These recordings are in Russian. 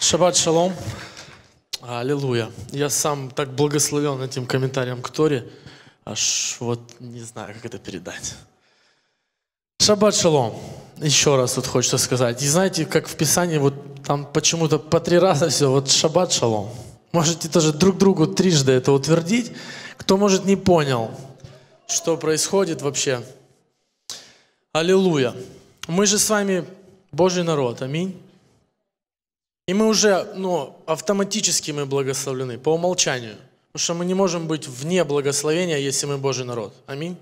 Шаббат шалом. Аллилуйя. Я сам так благословен этим комментарием к Торе, аж вот не знаю, как это передать. Шаббат шалом. Еще раз вот хочется сказать. И знаете, как в Писании, вот там почему-то по три раза все, вот шаббат шалом. Можете тоже друг другу трижды это утвердить. Кто, может, не понял, что происходит вообще. Аллилуйя. Мы же с вами Божий народ. Аминь. И мы уже, ну, автоматически мы благословлены по умолчанию. Потому что мы не можем быть вне благословения, если мы Божий народ. Аминь.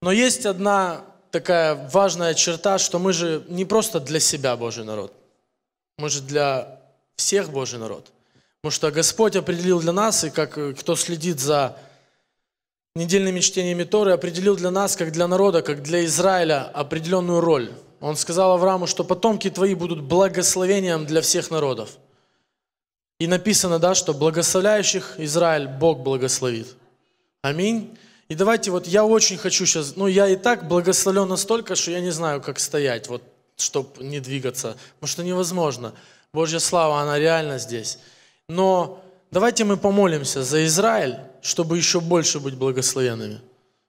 Но есть одна такая важная черта, что мы же не просто для себя Божий народ. Мы же для всех Божий народ. Потому что Господь определил для нас, и как э, кто следит за недельными чтениями Торы, определил для нас, как для народа, как для Израиля, определенную роль – он сказал Аврааму, что потомки твои будут благословением для всех народов. И написано, да, что благословляющих Израиль Бог благословит. Аминь. И давайте вот я очень хочу сейчас, ну я и так благословлен настолько, что я не знаю, как стоять, вот, чтобы не двигаться, потому что невозможно. Божья слава, она реально здесь. Но давайте мы помолимся за Израиль, чтобы еще больше быть благословенными.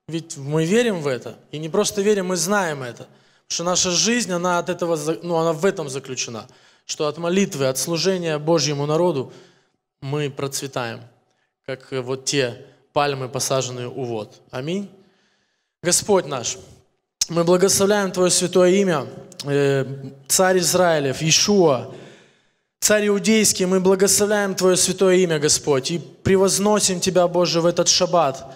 Ведь мы верим в это, и не просто верим, мы знаем это – что наша жизнь, она от этого, ну, она в этом заключена, что от молитвы, от служения Божьему народу мы процветаем, как э, вот те пальмы, посаженные у вод. Аминь. Господь наш, мы благословляем Твое святое имя, э, царь Израилев, Иешуа, царь Иудейский, мы благословляем Твое святое имя, Господь, и превозносим Тебя, Боже, в этот шаббат.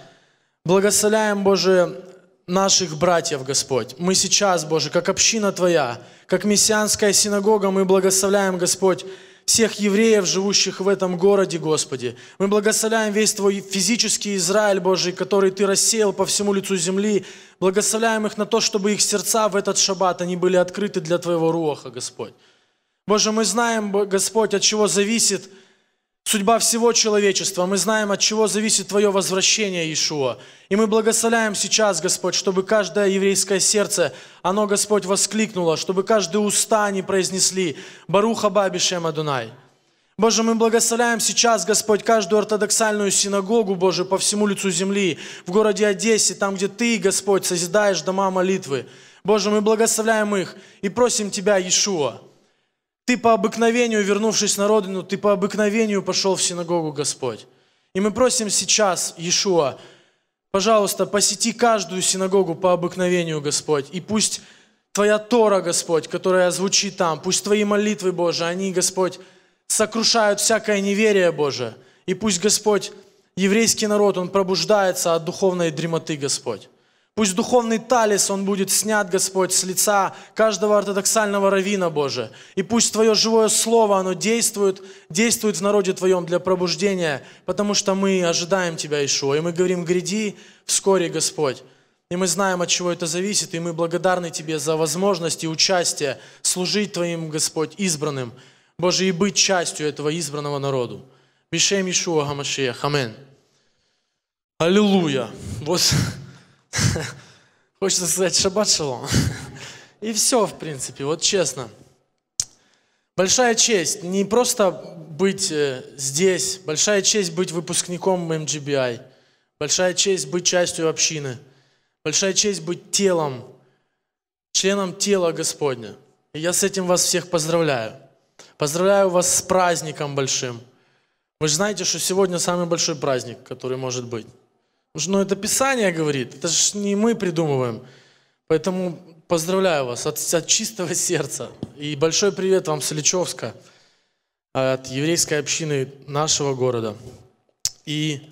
Благословляем, Боже, наших братьев, Господь. Мы сейчас, Боже, как община Твоя, как мессианская синагога, мы благословляем, Господь, всех евреев, живущих в этом городе, Господи. Мы благословляем весь Твой физический Израиль, Божий, который Ты рассеял по всему лицу земли. Благословляем их на то, чтобы их сердца в этот шаббат, они были открыты для Твоего Руаха, Господь. Боже, мы знаем, Господь, от чего зависит, судьба всего человечества. Мы знаем, от чего зависит Твое возвращение, Иешуа. И мы благословляем сейчас, Господь, чтобы каждое еврейское сердце, оно, Господь, воскликнуло, чтобы каждые уста не произнесли «Баруха Бабишем Адунай». Боже, мы благословляем сейчас, Господь, каждую ортодоксальную синагогу, Боже, по всему лицу земли, в городе Одессе, там, где Ты, Господь, созидаешь дома молитвы. Боже, мы благословляем их и просим Тебя, Иешуа, ты по обыкновению, вернувшись на родину, ты по обыкновению пошел в синагогу, Господь. И мы просим сейчас, Иешуа, пожалуйста, посети каждую синагогу по обыкновению, Господь, и пусть Твоя Тора, Господь, которая звучит там, пусть Твои молитвы, Боже, они, Господь, сокрушают всякое неверие, Боже, и пусть, Господь, еврейский народ, он пробуждается от духовной дремоты, Господь. Пусть духовный талис, он будет снят, Господь, с лица каждого ортодоксального равина, Боже. И пусть Твое живое слово, оно действует, действует в народе Твоем для пробуждения, потому что мы ожидаем Тебя, Ишуа, и мы говорим, гряди вскоре, Господь. И мы знаем, от чего это зависит, и мы благодарны Тебе за возможность и участие служить Твоим, Господь, избранным, Боже, и быть частью этого избранного народу. Бишем Ишуа Хамашия. Амин. Аллилуйя. Вот Хочется сказать шаббат шалом. И все, в принципе, вот честно. Большая честь не просто быть э, здесь, большая честь быть выпускником MGBI, большая честь быть частью общины, большая честь быть телом, членом тела Господня. И я с этим вас всех поздравляю. Поздравляю вас с праздником большим. Вы же знаете, что сегодня самый большой праздник, который может быть. Потому что ну, это Писание говорит, это же не мы придумываем. Поэтому поздравляю вас от, от чистого сердца. И большой привет вам с Личевска, от еврейской общины нашего города. И,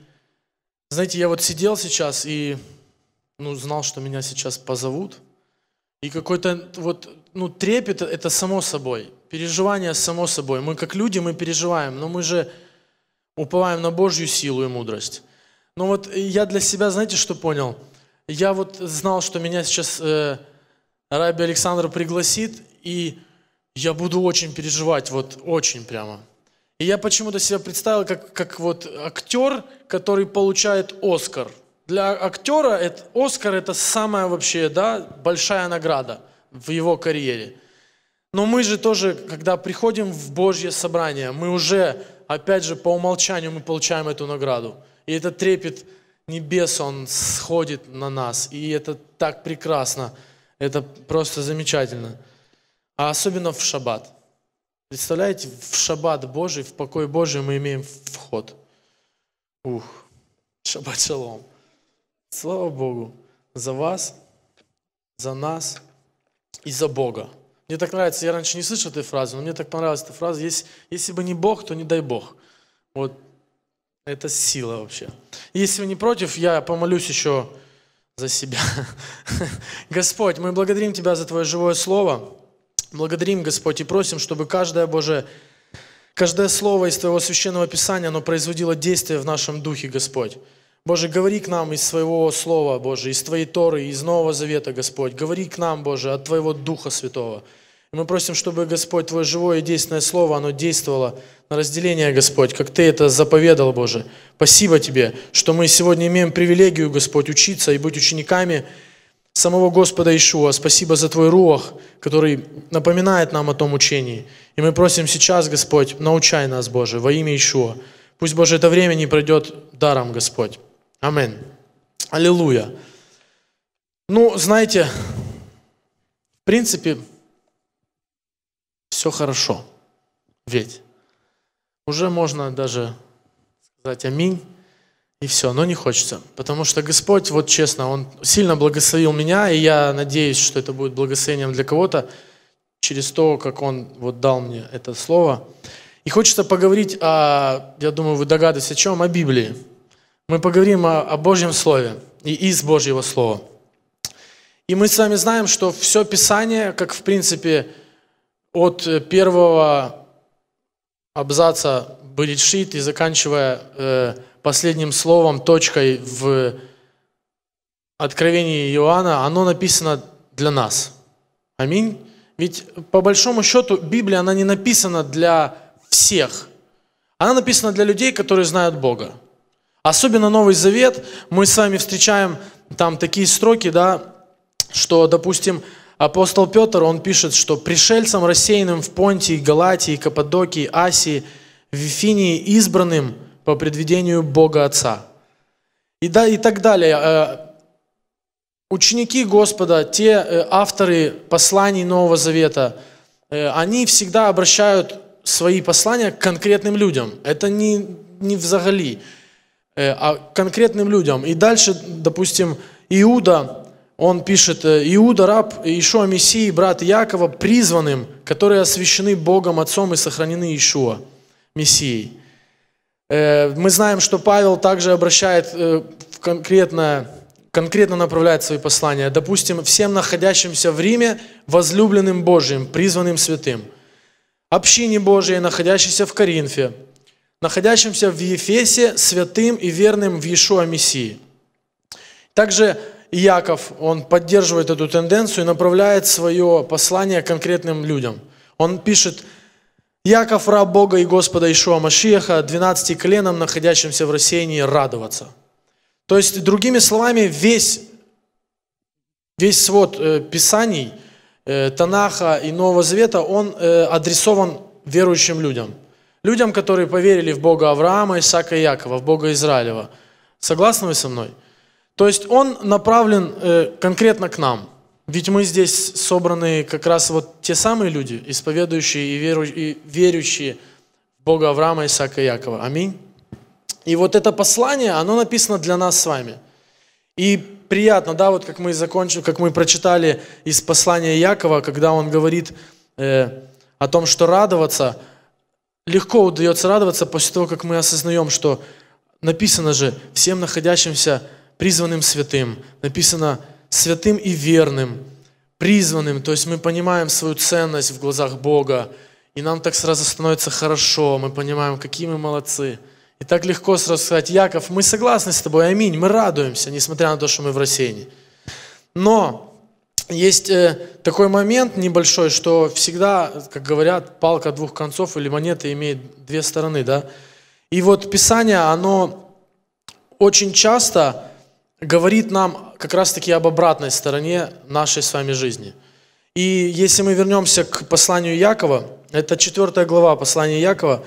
знаете, я вот сидел сейчас и ну, знал, что меня сейчас позовут. И какой-то вот, ну, трепет, это само собой. Переживание само собой. Мы как люди, мы переживаем, но мы же уповаем на Божью силу и мудрость. Но вот э, я для себя, знаете, что понял? Я вот знал, что меня сейчас э, Раби Александр пригласит, и я буду очень переживать, вот очень прямо. И я почему-то себя представил как, как вот актер, который получает Оскар. Для актера это, Оскар это самая вообще, да, большая награда в его карьере. Но мы же тоже, когда приходим в Божье собрание, мы уже, опять же, по умолчанию мы получаем эту награду. И этот трепет небес, он сходит на нас. И это так прекрасно. Это просто замечательно. А особенно в шаббат. Представляете, в шаббат Божий, в покой Божий мы имеем вход. Ух, шаббат шалом. Слава Богу за вас, за нас и за Бога. Мне так нравится, я раньше не слышал этой фразы, но мне так понравилась эта фраза, если, если бы не Бог, то не дай Бог. Вот это сила вообще. Если вы не против, я помолюсь еще за себя. Господь, мы благодарим Тебя за Твое живое Слово. Благодарим, Господь, и просим, чтобы каждое Божие, каждое Слово из Твоего Священного Писания, оно производило действие в нашем духе, Господь. Боже, говори к нам из Своего Слова, Боже, из Твоей Торы, из Нового Завета, Господь. Говори к нам, Боже, от Твоего Духа Святого мы просим, чтобы, Господь, Твое живое и действенное Слово, оно действовало на разделение, Господь, как Ты это заповедал, Боже. Спасибо Тебе, что мы сегодня имеем привилегию, Господь, учиться и быть учениками самого Господа Ишуа. Спасибо за Твой руах, который напоминает нам о том учении. И мы просим сейчас, Господь, научай нас, Боже, во имя Ишуа. Пусть, Боже, это время не пройдет даром, Господь. Аминь. Аллилуйя. Ну, знаете, в принципе, все хорошо. Ведь уже можно даже сказать аминь, и все, но не хочется. Потому что Господь, вот честно, Он сильно благословил меня, и я надеюсь, что это будет благословением для кого-то через то, как Он вот дал мне это слово. И хочется поговорить о, я думаю, вы догадываетесь, о чем? О Библии. Мы поговорим о, о Божьем Слове и из Божьего Слова. И мы с вами знаем, что все Писание, как в принципе от э, первого абзаца Берешит и заканчивая э, последним словом, точкой в Откровении Иоанна, оно написано для нас. Аминь. Ведь по большому счету Библия, она не написана для всех. Она написана для людей, которые знают Бога. Особенно Новый Завет, мы с вами встречаем там такие строки, да, что, допустим, апостол Петр, он пишет, что пришельцам, рассеянным в Понтии, Галатии, Каппадокии, Асии, Вифинии, избранным по предведению Бога Отца. И, да, и так далее. Э, ученики Господа, те э, авторы посланий Нового Завета, э, они всегда обращают свои послания к конкретным людям. Это не, не взагали, а к конкретным людям. И дальше, допустим, Иуда, он пишет, «Э, «Иуда, раб э, Ишуа Мессии, брат Якова, призванным, которые освящены Богом Отцом и сохранены Ишуа Мессией». Э, мы знаем, что Павел также обращает конкретно, конкретно направляет свои послания. Допустим, всем находящимся в Риме, возлюбленным Божьим, призванным святым, общине Божьей находящейся в Коринфе, находящимся в Ефесе, святым и верным в Иешуа Мессии. Также Иаков, он поддерживает эту тенденцию и направляет свое послание конкретным людям. Он пишет, Яков, раб Бога и Господа Ишуа Машиеха, 12 коленам, находящимся в рассеянии, радоваться. То есть, другими словами, весь, весь свод э, писаний э, Танаха и Нового Завета, он э, адресован верующим людям. Людям, которые поверили в Бога Авраама, Исаака и Якова, в Бога Израилева. Согласны вы со мной? То есть он направлен э, конкретно к нам. Ведь мы здесь собраны как раз вот те самые люди, исповедующие и, веру, и верующие в Бога Авраама, Исаака и Якова. Аминь. И вот это послание, оно написано для нас с вами. И приятно, да, вот как мы закончили, как мы прочитали из послания Якова, когда он говорит э, о том, что радоваться, легко удается радоваться после того, как мы осознаем, что написано же всем находящимся призванным святым. Написано святым и верным, призванным. То есть мы понимаем свою ценность в глазах Бога. И нам так сразу становится хорошо, мы понимаем, какие мы молодцы. И так легко сразу сказать, Яков, мы согласны с тобой, аминь, мы радуемся, несмотря на то, что мы в рассеянии. Но есть э, такой момент небольшой, что всегда, как говорят, палка двух концов или монета имеет две стороны, да. И вот Писание, оно очень часто говорит нам как раз-таки об обратной стороне нашей с вами жизни. И если мы вернемся к посланию Якова, это четвертая глава послания Якова,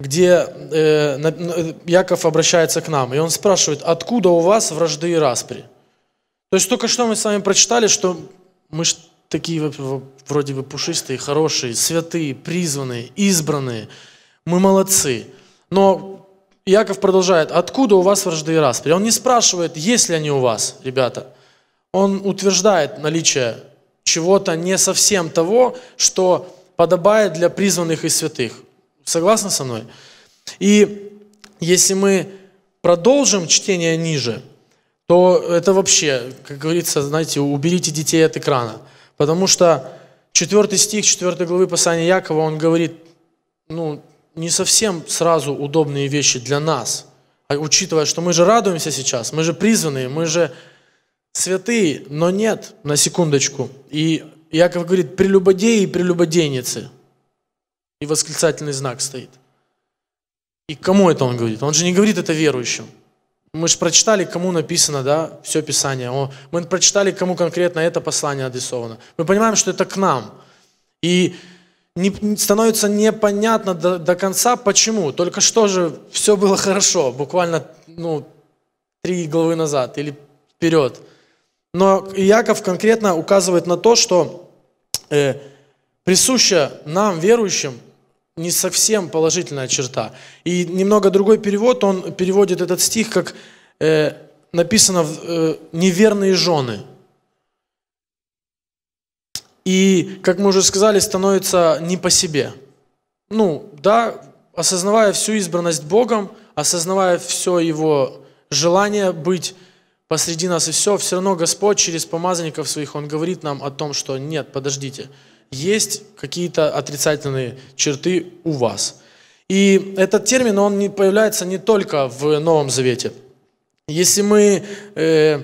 где э, Яков обращается к нам, и он спрашивает, откуда у вас вражды и распри? То есть только что мы с вами прочитали, что мы ж такие вроде бы пушистые, хорошие, святые, призванные, избранные, мы молодцы. Но Иаков продолжает, откуда у вас вражды и распри? Он не спрашивает, есть ли они у вас, ребята. Он утверждает наличие чего-то не совсем того, что подобает для призванных и святых. Согласны со мной? И если мы продолжим чтение ниже, то это вообще, как говорится, знаете, уберите детей от экрана. Потому что 4 стих 4 главы Писания Якова, он говорит, ну, не совсем сразу удобные вещи для нас, а учитывая, что мы же радуемся сейчас, мы же призванные, мы же святые, но нет, на секундочку. И Яков говорит, прелюбодеи и прелюбодейницы. И восклицательный знак стоит. И кому это он говорит? Он же не говорит это верующим. Мы же прочитали, кому написано, да, все Писание. Мы прочитали, кому конкретно это послание адресовано. Мы понимаем, что это к нам. И не, становится непонятно до, до конца, почему. Только что же все было хорошо, буквально ну, три главы назад или вперед. Но Иаков конкретно указывает на то, что э, присуща нам, верующим, не совсем положительная черта. И немного другой перевод, он переводит этот стих, как э, написано э, «неверные жены». И, как мы уже сказали, становится не по себе. Ну, да, осознавая всю избранность Богом, осознавая все Его желание быть посреди нас и все, все равно Господь через помазанников своих, Он говорит нам о том, что нет, подождите, есть какие-то отрицательные черты у вас. И этот термин, он не появляется не только в Новом Завете. Если мы э,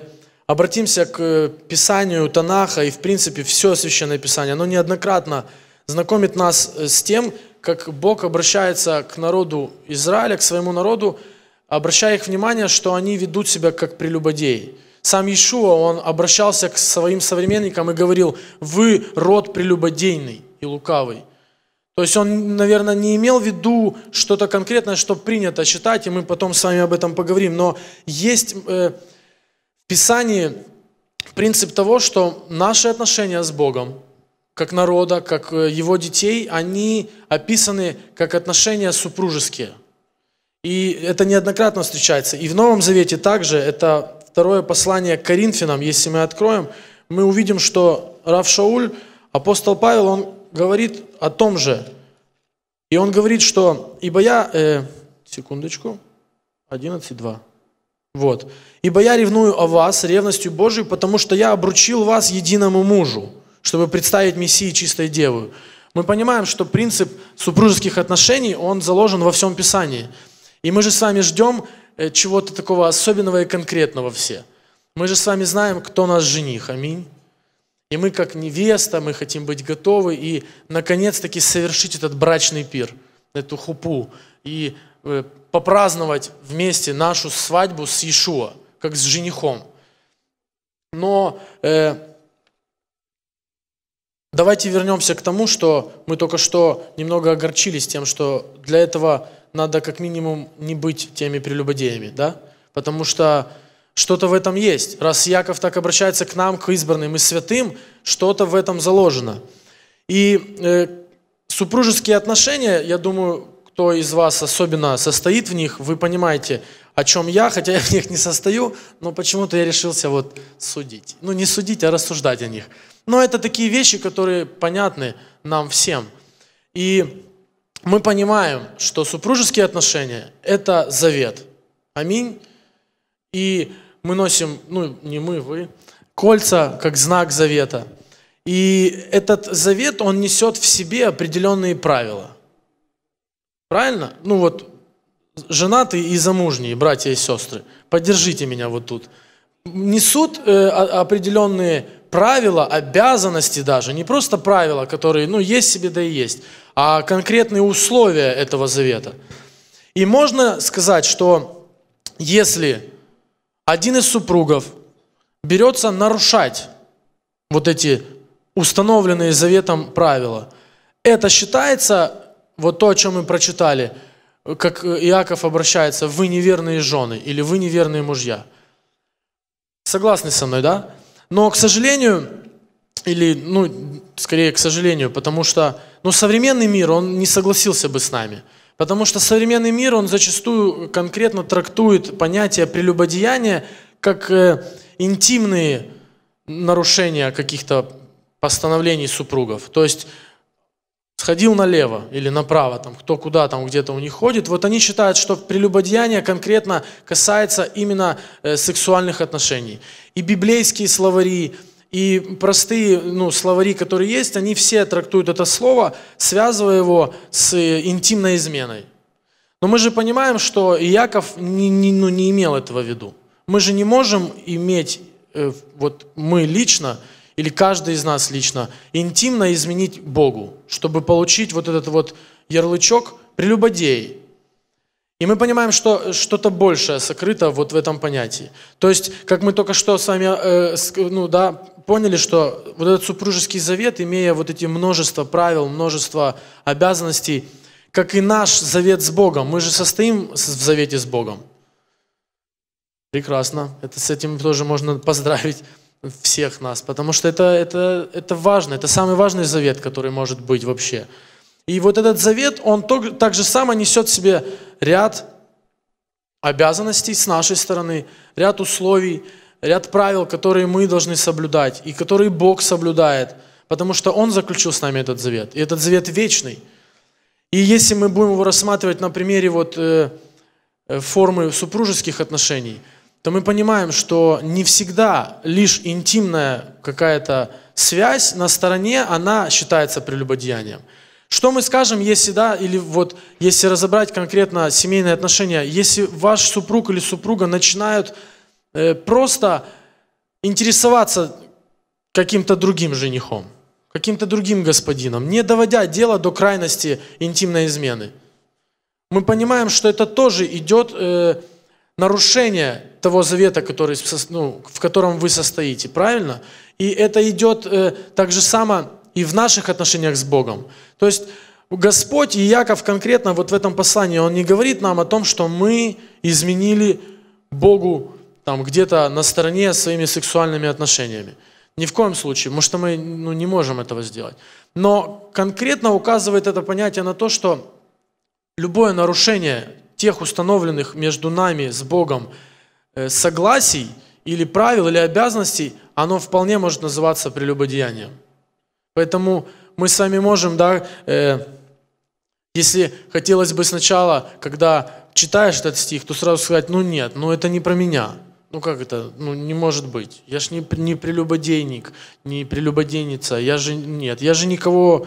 Обратимся к э, Писанию Танаха, и в принципе все Священное Писание, оно неоднократно знакомит нас э, с тем, как Бог обращается к народу Израиля, к своему народу, обращая их внимание, что они ведут себя как прелюбодеи. Сам Иешуа, он обращался к своим современникам и говорил, «Вы род прелюбодейный и лукавый». То есть он, наверное, не имел в виду что-то конкретное, что принято считать, и мы потом с вами об этом поговорим. Но есть э, Писании принцип того, что наши отношения с Богом, как народа, как э, его детей, они описаны как отношения супружеские. И это неоднократно встречается. И в Новом Завете также, это второе послание к Коринфянам, если мы откроем, мы увидим, что Рав Шауль, апостол Павел, он говорит о том же. И он говорит, что «Ибо я...» э, Секундочку. 11.2. Вот. «Ибо я ревную о вас ревностью Божией, потому что я обручил вас единому мужу, чтобы представить Мессии чистой деву». Мы понимаем, что принцип супружеских отношений, он заложен во всем Писании. И мы же с вами ждем э, чего-то такого особенного и конкретного все. Мы же с вами знаем, кто наш жених. Аминь. И мы как невеста, мы хотим быть готовы и, наконец-таки, совершить этот брачный пир, эту хупу. И Э, попраздновать вместе нашу свадьбу с Иешуа, как с женихом. Но э, давайте вернемся к тому, что мы только что немного огорчились тем, что для этого надо как минимум не быть теми прелюбодеями, да? Потому что что-то в этом есть. Раз Яков так обращается к нам, к избранным и святым, что-то в этом заложено. И э, супружеские отношения, я думаю, кто из вас особенно состоит в них, вы понимаете, о чем я, хотя я в них не состою, но почему-то я решился вот судить. Ну, не судить, а рассуждать о них. Но это такие вещи, которые понятны нам всем. И мы понимаем, что супружеские отношения – это завет. Аминь. И мы носим, ну, не мы, вы, кольца как знак завета. И этот завет, он несет в себе определенные правила – Правильно? Ну вот, женатые и замужние, братья и сестры, поддержите меня вот тут. Несут э, определенные правила, обязанности даже, не просто правила, которые, ну, есть себе, да и есть, а конкретные условия этого завета. И можно сказать, что если один из супругов берется нарушать вот эти установленные заветом правила, это считается вот то, о чем мы прочитали, как э, Иаков обращается, вы неверные жены или вы неверные мужья. Согласны со мной, да? Но, к сожалению, или, ну, скорее, к сожалению, потому что, ну, современный мир, он не согласился бы с нами. Потому что современный мир, он зачастую конкретно трактует понятие прелюбодеяния как э, интимные нарушения каких-то постановлений супругов. То есть сходил налево или направо, там, кто куда там где-то у них ходит, вот они считают, что прелюбодеяние конкретно касается именно э, сексуальных отношений. И библейские словари, и простые ну, словари, которые есть, они все трактуют это слово, связывая его с э, интимной изменой. Но мы же понимаем, что Иаков не, не, ну, не имел этого в виду. Мы же не можем иметь, э, вот мы лично, или каждый из нас лично, интимно изменить Богу, чтобы получить вот этот вот ярлычок «прелюбодей». И мы понимаем, что что-то большее сокрыто вот в этом понятии. То есть, как мы только что с вами э, ну, да, поняли, что вот этот супружеский завет, имея вот эти множество правил, множество обязанностей, как и наш завет с Богом, мы же состоим в завете с Богом. Прекрасно, это с этим тоже можно поздравить всех нас, потому что это, это, это важно, это самый важный завет, который может быть вообще. И вот этот завет, он так же само несет в себе ряд обязанностей с нашей стороны, ряд условий, ряд правил, которые мы должны соблюдать и которые Бог соблюдает, потому что Он заключил с нами этот завет. И этот завет вечный. И если мы будем его рассматривать на примере вот, э, э формы супружеских отношений – то мы понимаем, что не всегда лишь интимная какая-то связь на стороне, она считается прелюбодеянием. Что мы скажем, если да, или вот если разобрать конкретно семейные отношения, если ваш супруг или супруга начинают э, просто интересоваться каким-то другим женихом, каким-то другим господином, не доводя дело до крайности интимной измены. Мы понимаем, что это тоже идет э, нарушение того завета, который, ну, в котором вы состоите, правильно? И это идет э, так же само и в наших отношениях с Богом. То есть Господь и Яков конкретно вот в этом послании, он не говорит нам о том, что мы изменили Богу там где-то на стороне своими сексуальными отношениями. Ни в коем случае, потому что мы ну, не можем этого сделать. Но конкретно указывает это понятие на то, что любое нарушение тех установленных между нами с Богом э, согласий или правил, или обязанностей, оно вполне может называться прелюбодеянием. Поэтому мы с вами можем, да, э, если хотелось бы сначала, когда читаешь этот стих, то сразу сказать, ну нет, ну это не про меня. Ну как это? Ну не может быть. Я же не, не прелюбодейник, не прелюбодейница. Я же, нет, я же никого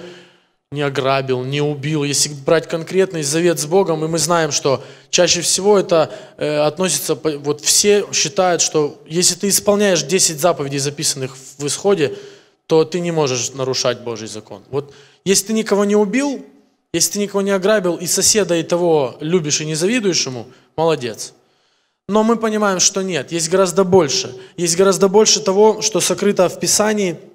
не ограбил, не убил. Если брать конкретный завет с Богом, и мы знаем, что чаще всего это э, относится, вот все считают, что если ты исполняешь 10 заповедей, записанных в исходе, то ты не можешь нарушать Божий закон. Вот если ты никого не убил, если ты никого не ограбил, и соседа, и того любишь и не завидуешь ему, молодец. Но мы понимаем, что нет, есть гораздо больше. Есть гораздо больше того, что сокрыто в Писании –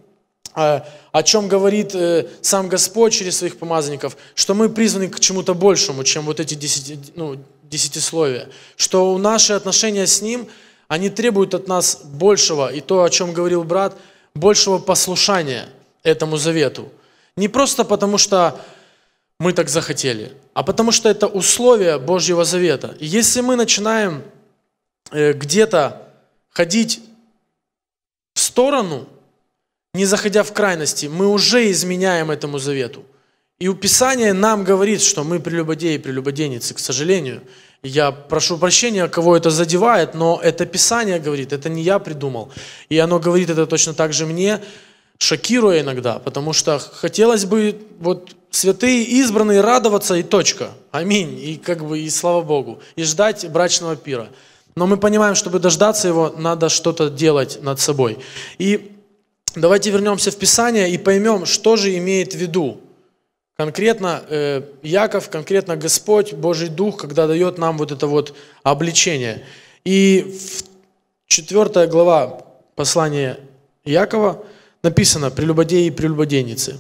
а, о чем говорит э, сам Господь через своих помазанников, что мы призваны к чему-то большему, чем вот эти десяти, ну, десятисловия, что наши отношения с Ним, они требуют от нас большего, и то, о чем говорил брат, большего послушания этому завету. Не просто потому, что мы так захотели, а потому что это условие Божьего завета. И если мы начинаем э, где-то ходить в сторону – не заходя в крайности, мы уже изменяем этому завету. И у Писания нам говорит, что мы прелюбодеи и прелюбодейницы, к сожалению. Я прошу прощения, кого это задевает, но это Писание говорит, это не я придумал. И оно говорит это точно так же мне, шокируя иногда, потому что хотелось бы вот святые избранные радоваться и точка. Аминь. И как бы и слава Богу. И ждать брачного пира. Но мы понимаем, чтобы дождаться его, надо что-то делать над собой. И Давайте вернемся в Писание и поймем, что же имеет в виду. Конкретно э, Яков, конкретно Господь, Божий Дух, когда дает нам вот это вот обличение. И 4 глава послания Якова написано «Прелюбодеи и прелюбодейницы».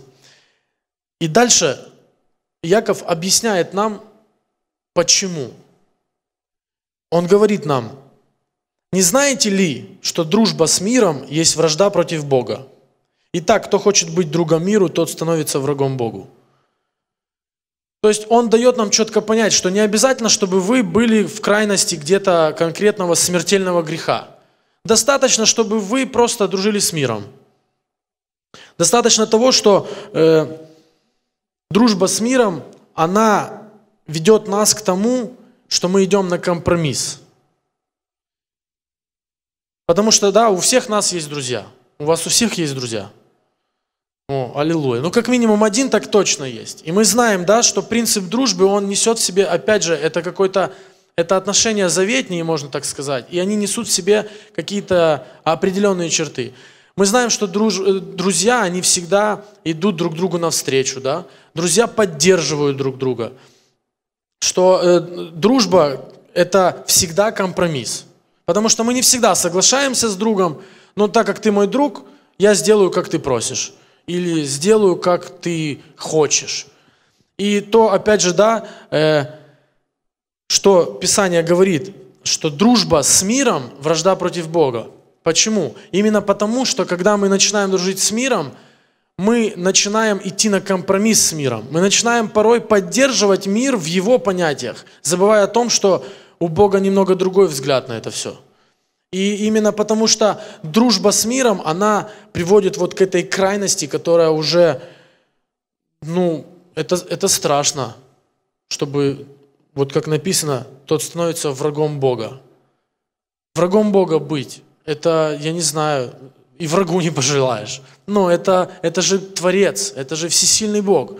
И дальше Яков объясняет нам, почему. Он говорит нам – не знаете ли, что дружба с миром есть вражда против Бога? Итак, кто хочет быть другом миру, тот становится врагом Богу. То есть он дает нам четко понять, что не обязательно, чтобы вы были в крайности где-то конкретного смертельного греха. Достаточно, чтобы вы просто дружили с миром. Достаточно того, что э, дружба с миром, она ведет нас к тому, что мы идем на компромисс. Потому что, да, у всех нас есть друзья. У вас у всех есть друзья. О, аллилуйя. Ну, как минимум один так точно есть. И мы знаем, да, что принцип дружбы, он несет в себе, опять же, это какой-то, это отношения заветнее, можно так сказать. И они несут в себе какие-то определенные черты. Мы знаем, что друж... Э, друзья, они всегда идут друг другу навстречу, да. Друзья поддерживают друг друга. Что э, дружба – это всегда компромисс. Потому что мы не всегда соглашаемся с другом, но так как ты мой друг, я сделаю, как ты просишь. Или сделаю, как ты хочешь. И то, опять же, да, э, что Писание говорит, что дружба с миром – вражда против Бога. Почему? Именно потому, что когда мы начинаем дружить с миром, мы начинаем идти на компромисс с миром. Мы начинаем порой поддерживать мир в его понятиях, забывая о том, что у Бога немного другой взгляд на это все. И именно потому что дружба с миром, она приводит вот к этой крайности, которая уже, ну, это, это страшно, чтобы, вот как написано, тот становится врагом Бога. Врагом Бога быть, это, я не знаю, и врагу не пожелаешь. Но ну, это, это же Творец, это же всесильный Бог.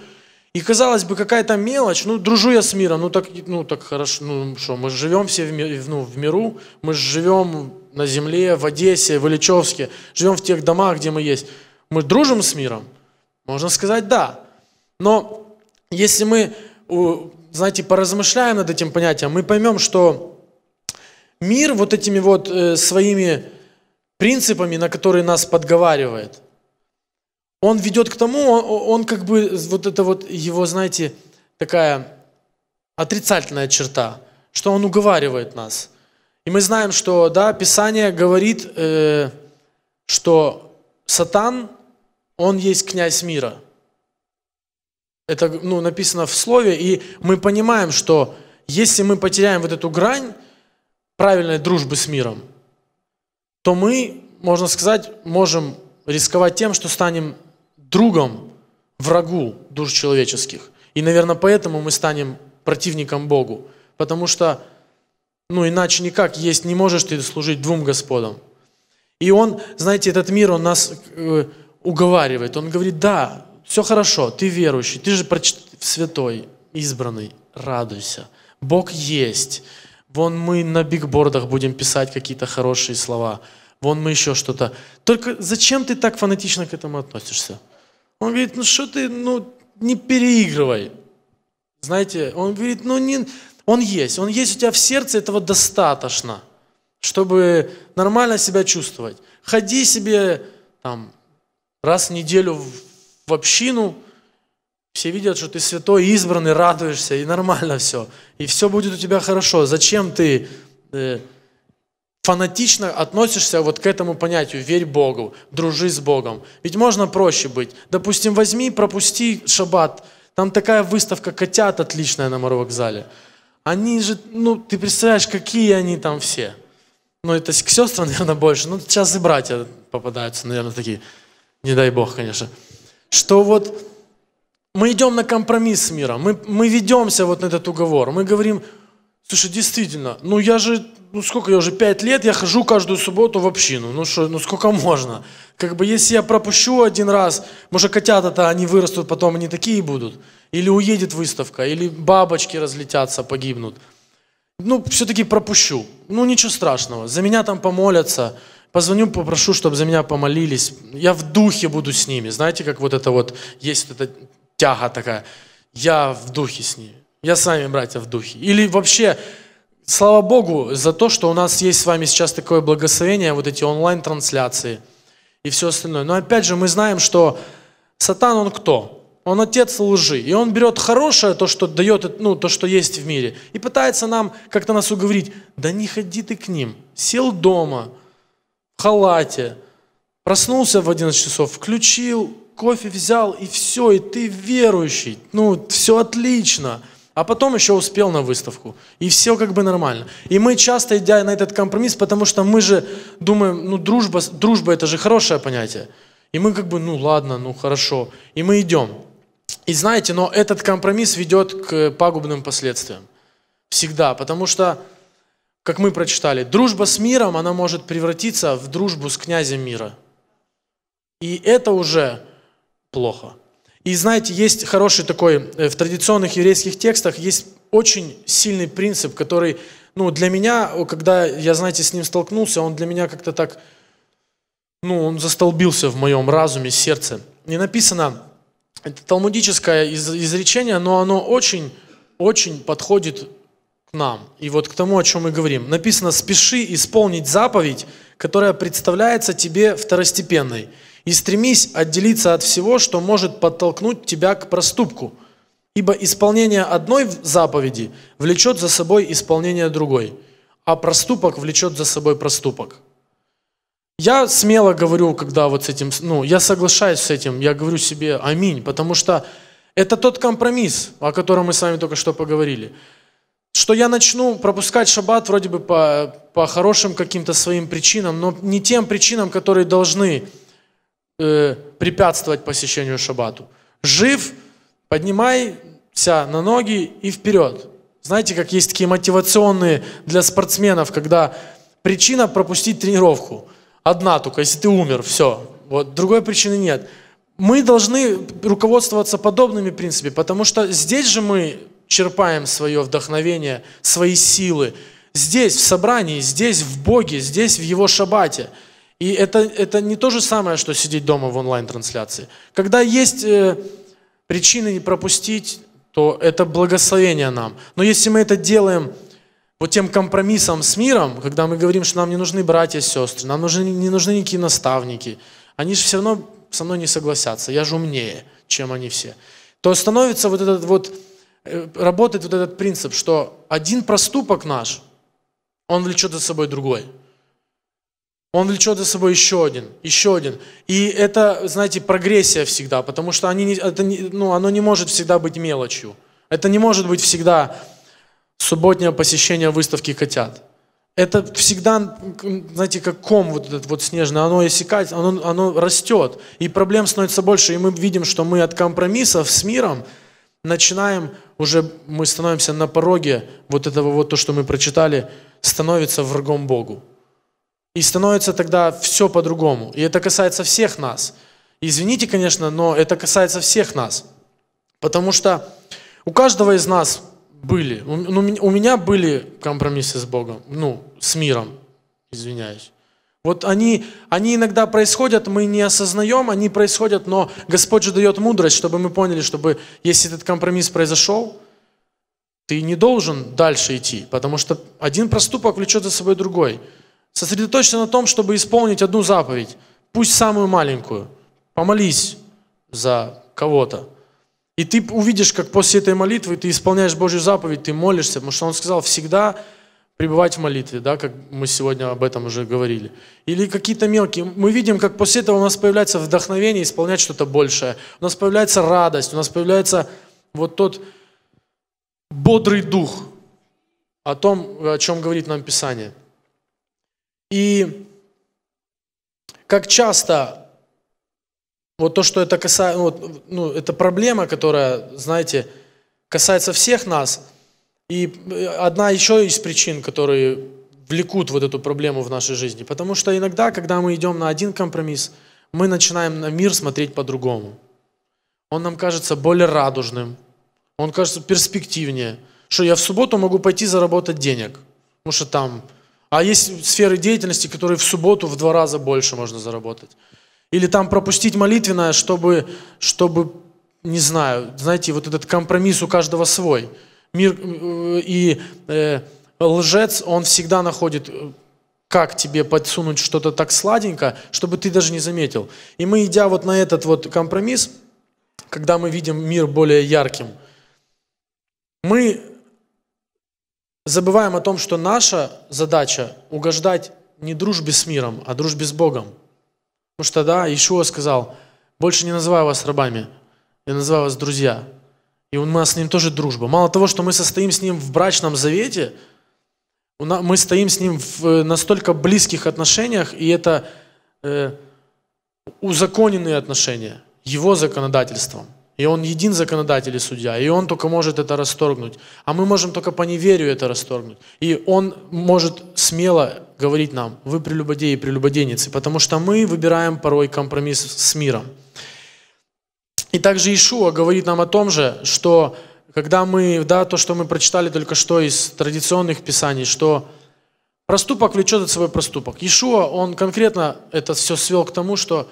И казалось бы, какая-то мелочь, ну, дружу я с миром, ну, так, ну, так хорошо, ну, что, мы живем все в, ми, ну, в миру, мы живем на земле, в Одессе, в Ильичевске, живем в тех домах, где мы есть. Мы дружим с миром? Можно сказать, да. Но если мы, знаете, поразмышляем над этим понятием, мы поймем, что мир вот этими вот э, своими принципами, на которые нас подговаривает – он ведет к тому, он, он как бы, вот это вот его, знаете, такая отрицательная черта, что он уговаривает нас. И мы знаем, что, да, Писание говорит, э, что Сатан, он есть князь мира. Это, ну, написано в слове, и мы понимаем, что если мы потеряем вот эту грань правильной дружбы с миром, то мы, можно сказать, можем рисковать тем, что станем другом врагу душ человеческих. И, наверное, поэтому мы станем противником Богу. Потому что, ну, иначе никак есть, не можешь ты служить двум Господам. И он, знаете, этот мир, он нас э, уговаривает. Он говорит, да, все хорошо, ты верующий, ты же святой, избранный, радуйся. Бог есть. Вон мы на бигбордах будем писать какие-то хорошие слова. Вон мы еще что-то. Только зачем ты так фанатично к этому относишься? Он говорит, ну что ты, ну не переигрывай. Знаете, он говорит, ну не, он есть, он есть у тебя в сердце, этого достаточно, чтобы нормально себя чувствовать. Ходи себе там раз в неделю в, общину, все видят, что ты святой, избранный, радуешься, и нормально все. И все будет у тебя хорошо. Зачем ты э, фанатично относишься вот к этому понятию «верь Богу», «дружи с Богом». Ведь можно проще быть. Допустим, возьми, пропусти шаббат. Там такая выставка котят отличная на Моровокзале. Они же, ну, ты представляешь, какие они там все. Ну, это к сестрам, наверное, больше. Ну, сейчас и братья попадаются, наверное, такие. Не дай Бог, конечно. Что вот мы идем на компромисс с миром, мы, мы ведемся вот на этот уговор, мы говорим, Слушай, действительно, ну я же, ну сколько, я уже пять лет, я хожу каждую субботу в общину, ну что, ну сколько можно? Как бы если я пропущу один раз, может котята-то они вырастут, потом они такие будут, или уедет выставка, или бабочки разлетятся, погибнут. Ну, все-таки пропущу. Ну, ничего страшного. За меня там помолятся. Позвоню, попрошу, чтобы за меня помолились. Я в духе буду с ними. Знаете, как вот это вот, есть вот эта тяга такая. Я в духе с ними. Я с вами, братья, в духе. Или вообще, слава Богу за то, что у нас есть с вами сейчас такое благословение, вот эти онлайн-трансляции и все остальное. Но опять же, мы знаем, что сатан, он кто? Он отец лжи. И он берет хорошее, то, что дает, ну, то, что есть в мире, и пытается нам как-то нас уговорить, да не ходи ты к ним. Сел дома, в халате, проснулся в 11 часов, включил, кофе взял, и все, и ты верующий. Ну, все отлично а потом еще успел на выставку. И все как бы нормально. И мы часто идя на этот компромисс, потому что мы же думаем, ну дружба, дружба это же хорошее понятие. И мы как бы, ну ладно, ну хорошо. И мы идем. И знаете, но этот компромисс ведет к пагубным последствиям. Всегда. Потому что, как мы прочитали, дружба с миром, она может превратиться в дружбу с князем мира. И это уже плохо. И знаете, есть хороший такой, э, в традиционных еврейских текстах есть очень сильный принцип, который, ну, для меня, когда я, знаете, с ним столкнулся, он для меня как-то так, ну, он застолбился в моем разуме, сердце. Не написано, это талмудическое из, изречение, но оно очень, очень подходит к нам и вот к тому, о чем мы говорим. Написано, спеши исполнить заповедь, которая представляется тебе второстепенной – и стремись отделиться от всего, что может подтолкнуть тебя к проступку, ибо исполнение одной заповеди влечет за собой исполнение другой, а проступок влечет за собой проступок. Я смело говорю, когда вот с этим, ну, я соглашаюсь с этим, я говорю себе аминь, потому что это тот компромисс, о котором мы с вами только что поговорили. Что я начну пропускать шаббат вроде бы по, по хорошим каким-то своим причинам, но не тем причинам, которые должны э, препятствовать посещению шаббату. Жив, поднимайся на ноги и вперед. Знаете, как есть такие мотивационные для спортсменов, когда причина пропустить тренировку. Одна только, если ты умер, все. Вот, другой причины нет. Мы должны руководствоваться подобными принципами, потому что здесь же мы черпаем свое вдохновение, свои силы. Здесь, в собрании, здесь, в Боге, здесь, в Его шабате – и это, это не то же самое, что сидеть дома в онлайн-трансляции. Когда есть э, причины не пропустить, то это благословение нам. Но если мы это делаем вот тем компромиссом с миром, когда мы говорим, что нам не нужны братья и сестры, нам нужны, не нужны никакие наставники, они же все равно со мной не согласятся, я же умнее, чем они все, то становится вот этот вот, э, работает вот этот принцип, что один проступок наш, он влечет за собой другой он влечет за собой еще один, еще один. И это, знаете, прогрессия всегда, потому что они не, это не, ну, оно не может всегда быть мелочью. Это не может быть всегда субботнее посещение выставки котят. Это всегда, знаете, как ком вот этот вот снежный, оно иссякает, оно, оно растет, и проблем становится больше, и мы видим, что мы от компромиссов с миром начинаем уже, мы становимся на пороге вот этого вот, то, что мы прочитали, становится врагом Богу. И становится тогда все по-другому. И это касается всех нас. Извините, конечно, но это касается всех нас. Потому что у каждого из нас были, ну у меня были компромиссы с Богом, ну, с миром, извиняюсь. Вот они, они иногда происходят, мы не осознаем, они происходят, но Господь же дает мудрость, чтобы мы поняли, чтобы если этот компромисс произошел, ты не должен дальше идти, потому что один проступок влечет за собой другой. Сосредоточься на том, чтобы исполнить одну заповедь, пусть самую маленькую. Помолись за кого-то. И ты увидишь, как после этой молитвы ты исполняешь Божью заповедь, ты молишься, потому что Он сказал всегда пребывать в молитве, да, как мы сегодня об этом уже говорили. Или какие-то мелкие. Мы видим, как после этого у нас появляется вдохновение исполнять что-то большее. У нас появляется радость, у нас появляется вот тот бодрый дух о том, о чем говорит нам Писание. И как часто вот то, что это касается, вот, ну, это проблема, которая, знаете, касается всех нас. И одна еще из причин, которые влекут вот эту проблему в нашей жизни. Потому что иногда, когда мы идем на один компромисс, мы начинаем на мир смотреть по-другому. Он нам кажется более радужным, он кажется перспективнее, что я в субботу могу пойти заработать денег, потому что там а есть сферы деятельности, которые в субботу в два раза больше можно заработать. Или там пропустить молитвенное, чтобы, чтобы не знаю, знаете, вот этот компромисс у каждого свой. Мир э, и э, лжец, он всегда находит, э, как тебе подсунуть что-то так сладенько, чтобы ты даже не заметил. И мы, идя вот на этот вот компромисс, когда мы видим мир более ярким, мы забываем о том, что наша задача угождать не дружбе с миром, а дружбе с Богом. Потому что, да, Ишуа сказал, больше не называю вас рабами, я называю вас друзья. И у нас с ним тоже дружба. Мало того, что мы состоим с ним в брачном завете, мы стоим с ним в э, настолько близких отношениях, и это э, узаконенные отношения его законодательством. И Он един законодатель и судья, и Он только может это расторгнуть. А мы можем только по неверию это расторгнуть. И Он может смело говорить нам, вы прелюбодеи и прелюбодейницы, потому что мы выбираем порой компромисс с миром. И также Ишуа говорит нам о том же, что когда мы, да, то, что мы прочитали только что из традиционных писаний, что проступок влечет от собой проступок. Ишуа, он конкретно это все свел к тому, что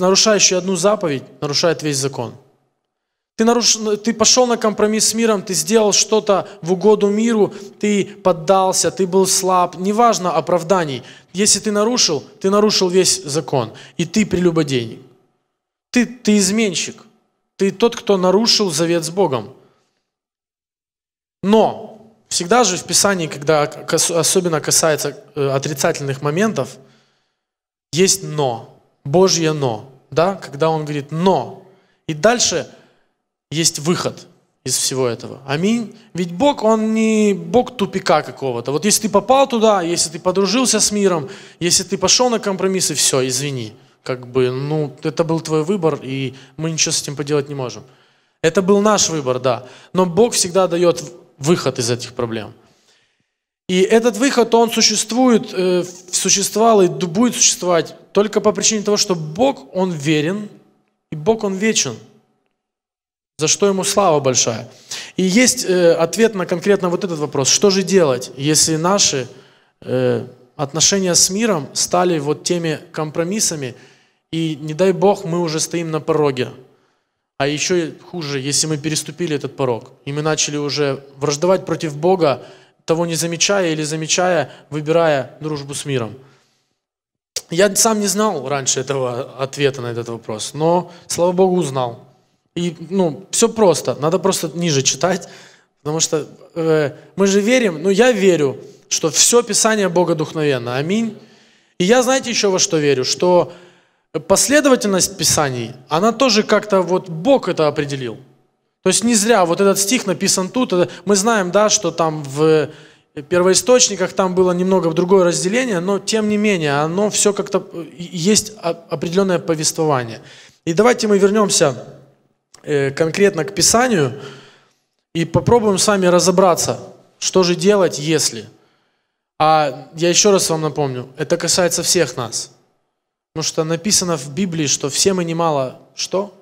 нарушающий одну заповедь нарушает весь закон – ты, наруш... Ну, ты пошел на компромисс с миром, ты сделал что-то в угоду миру, ты поддался, ты был слаб, неважно оправданий. Если ты нарушил, ты нарушил весь закон, и ты прелюбодейник. Ты, ты изменщик, ты тот, кто нарушил завет с Богом. Но всегда же в Писании, когда особенно касается э, отрицательных моментов, есть «но», Божье «но», да, когда он говорит «но». И дальше – есть выход из всего этого. Аминь. Ведь Бог, Он не Бог тупика какого-то. Вот если ты попал туда, если ты подружился с миром, если ты пошел на компромиссы, все, извини. Как бы, ну, это был твой выбор, и мы ничего с этим поделать не можем. Это был наш выбор, да. Но Бог всегда дает выход из этих проблем. И этот выход, он существует, э, существовал и будет существовать только по причине того, что Бог, Он верен, и Бог, Он вечен – за что ему слава большая. И есть э, ответ на конкретно вот этот вопрос. Что же делать, если наши э, отношения с миром стали вот теми компромиссами, и не дай бог мы уже стоим на пороге. А еще хуже, если мы переступили этот порог, и мы начали уже враждовать против Бога, того не замечая или замечая, выбирая дружбу с миром. Я сам не знал раньше этого ответа на этот вопрос, но, слава Богу, узнал. И, ну, все просто. Надо просто ниже читать, потому что э, мы же верим, ну, я верю, что все Писание Бога духновенно. Аминь. И я, знаете, еще во что верю, что последовательность Писаний, она тоже как-то вот Бог это определил. То есть не зря вот этот стих написан тут. Мы знаем, да, что там в первоисточниках там было немного другое разделение, но тем не менее оно все как-то э, есть определенное повествование. И давайте мы вернемся Э, конкретно к Писанию и попробуем с вами разобраться, что же делать, если. А я еще раз вам напомню, это касается всех нас. Потому что написано в Библии, что все мы немало что.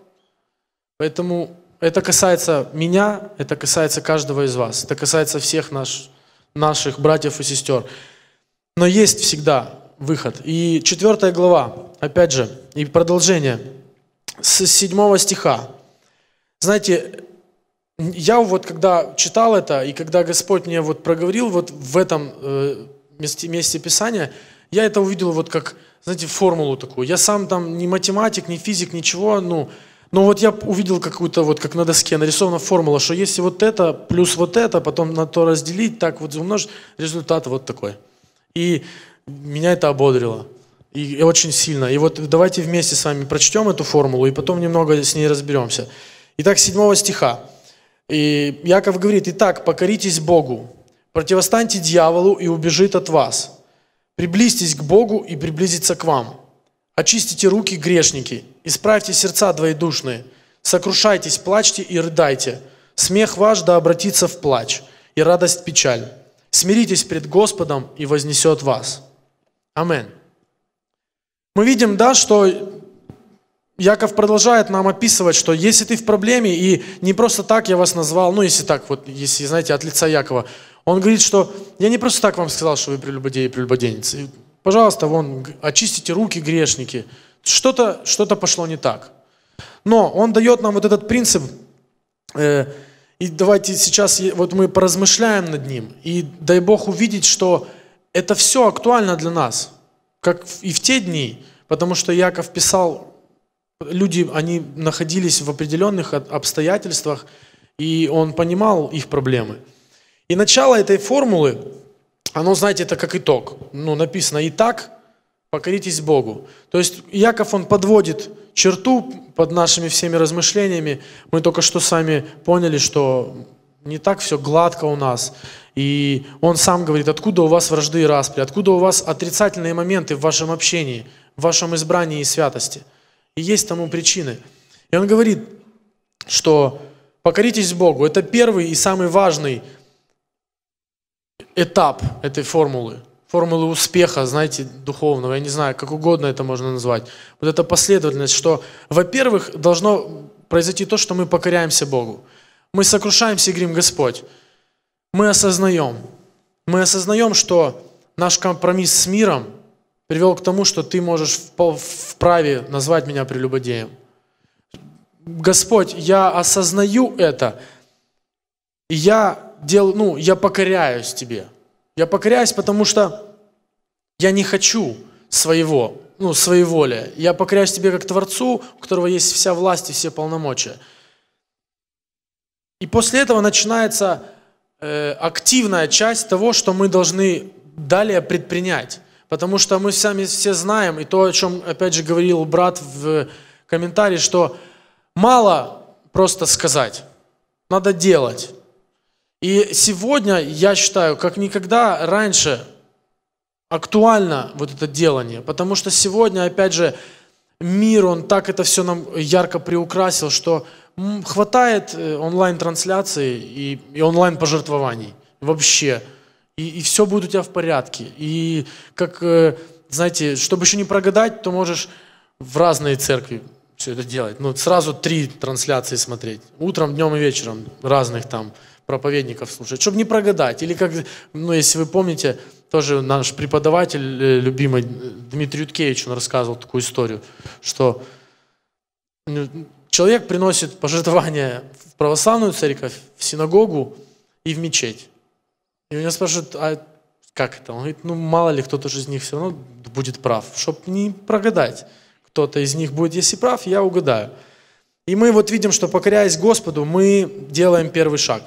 Поэтому это касается меня, это касается каждого из вас, это касается всех наш, наших братьев и сестер. Но есть всегда выход. И четвертая глава, опять же, и продолжение с седьмого стиха. Знаете, я вот когда читал это, и когда Господь мне вот проговорил вот в этом э, месте, месте Писания, я это увидел вот как, знаете, формулу такую. Я сам там не математик, не физик, ничего, ну, но вот я увидел какую-то вот, как на доске нарисована формула, что если вот это плюс вот это, потом на то разделить, так вот умножить, результат вот такой. И меня это ободрило. И, и очень сильно. И вот давайте вместе с вами прочтем эту формулу и потом немного с ней разберемся. Итак, 7 стиха. И Яков говорит, «Итак, покоритесь Богу, противостаньте дьяволу, и убежит от вас. Приблизьтесь к Богу, и приблизится к вам. Очистите руки, грешники, исправьте сердца двоедушные, сокрушайтесь, плачьте и рыдайте. Смех ваш да обратится в плач, и радость печаль. Смиритесь пред Господом, и вознесет вас». Аминь. Мы видим, да, что Яков продолжает нам описывать, что если ты в проблеме, и не просто так я вас назвал, ну если так, вот если, знаете, от лица Якова, он говорит, что я не просто так вам сказал, что вы прелюбодеи и прелюбоденницы. Пожалуйста, вон, очистите руки, грешники. Что-то что пошло не так. Но он дает нам вот этот принцип, э, и давайте сейчас вот мы поразмышляем над ним, и дай Бог увидеть, что это все актуально для нас, как и в те дни, потому что Яков писал люди, они находились в определенных обстоятельствах, и он понимал их проблемы. И начало этой формулы, оно, знаете, это как итог. Ну, написано «И так покоритесь Богу». То есть Яков, он подводит черту под нашими всеми размышлениями. Мы только что сами поняли, что не так все гладко у нас. И он сам говорит, откуда у вас вражды и распри, откуда у вас отрицательные моменты в вашем общении, в вашем избрании и святости – и есть тому причины. И он говорит, что покоритесь Богу. Это первый и самый важный этап этой формулы. Формулы успеха, знаете, духовного. Я не знаю, как угодно это можно назвать. Вот эта последовательность, что, во-первых, должно произойти то, что мы покоряемся Богу. Мы сокрушаемся и говорим, Господь, мы осознаем, мы осознаем, что наш компромисс с миром – привел к тому, что ты можешь вправе назвать меня прелюбодеем. Господь, я осознаю это, и я, дел, ну, я покоряюсь Тебе. Я покоряюсь, потому что я не хочу своего, ну, своей воли. Я покоряюсь Тебе как Творцу, у которого есть вся власть и все полномочия. И после этого начинается э, активная часть того, что мы должны далее предпринять. Потому что мы сами все знаем, и то, о чем, опять же, говорил брат в комментарии, что мало просто сказать, надо делать. И сегодня, я считаю, как никогда раньше актуально вот это делание, потому что сегодня, опять же, мир, он так это все нам ярко приукрасил, что хватает э, онлайн-трансляции и, и онлайн-пожертвований вообще – и, и все будет у тебя в порядке. И как, э, знаете, чтобы еще не прогадать, то можешь в разные церкви все это делать. Ну, сразу три трансляции смотреть. Утром, днем и вечером разных там проповедников слушать, чтобы не прогадать. Или как, ну, если вы помните, тоже наш преподаватель э, любимый э, Дмитрий Юткевич, он рассказывал такую историю, что ну, человек приносит пожертвования в православную церковь, в синагогу и в мечеть. И меня спрашивают, а как это? Он говорит, ну мало ли кто-то же из них все равно будет прав, чтобы не прогадать. Кто-то из них будет, если прав, я угадаю. И мы вот видим, что покоряясь Господу, мы делаем первый шаг.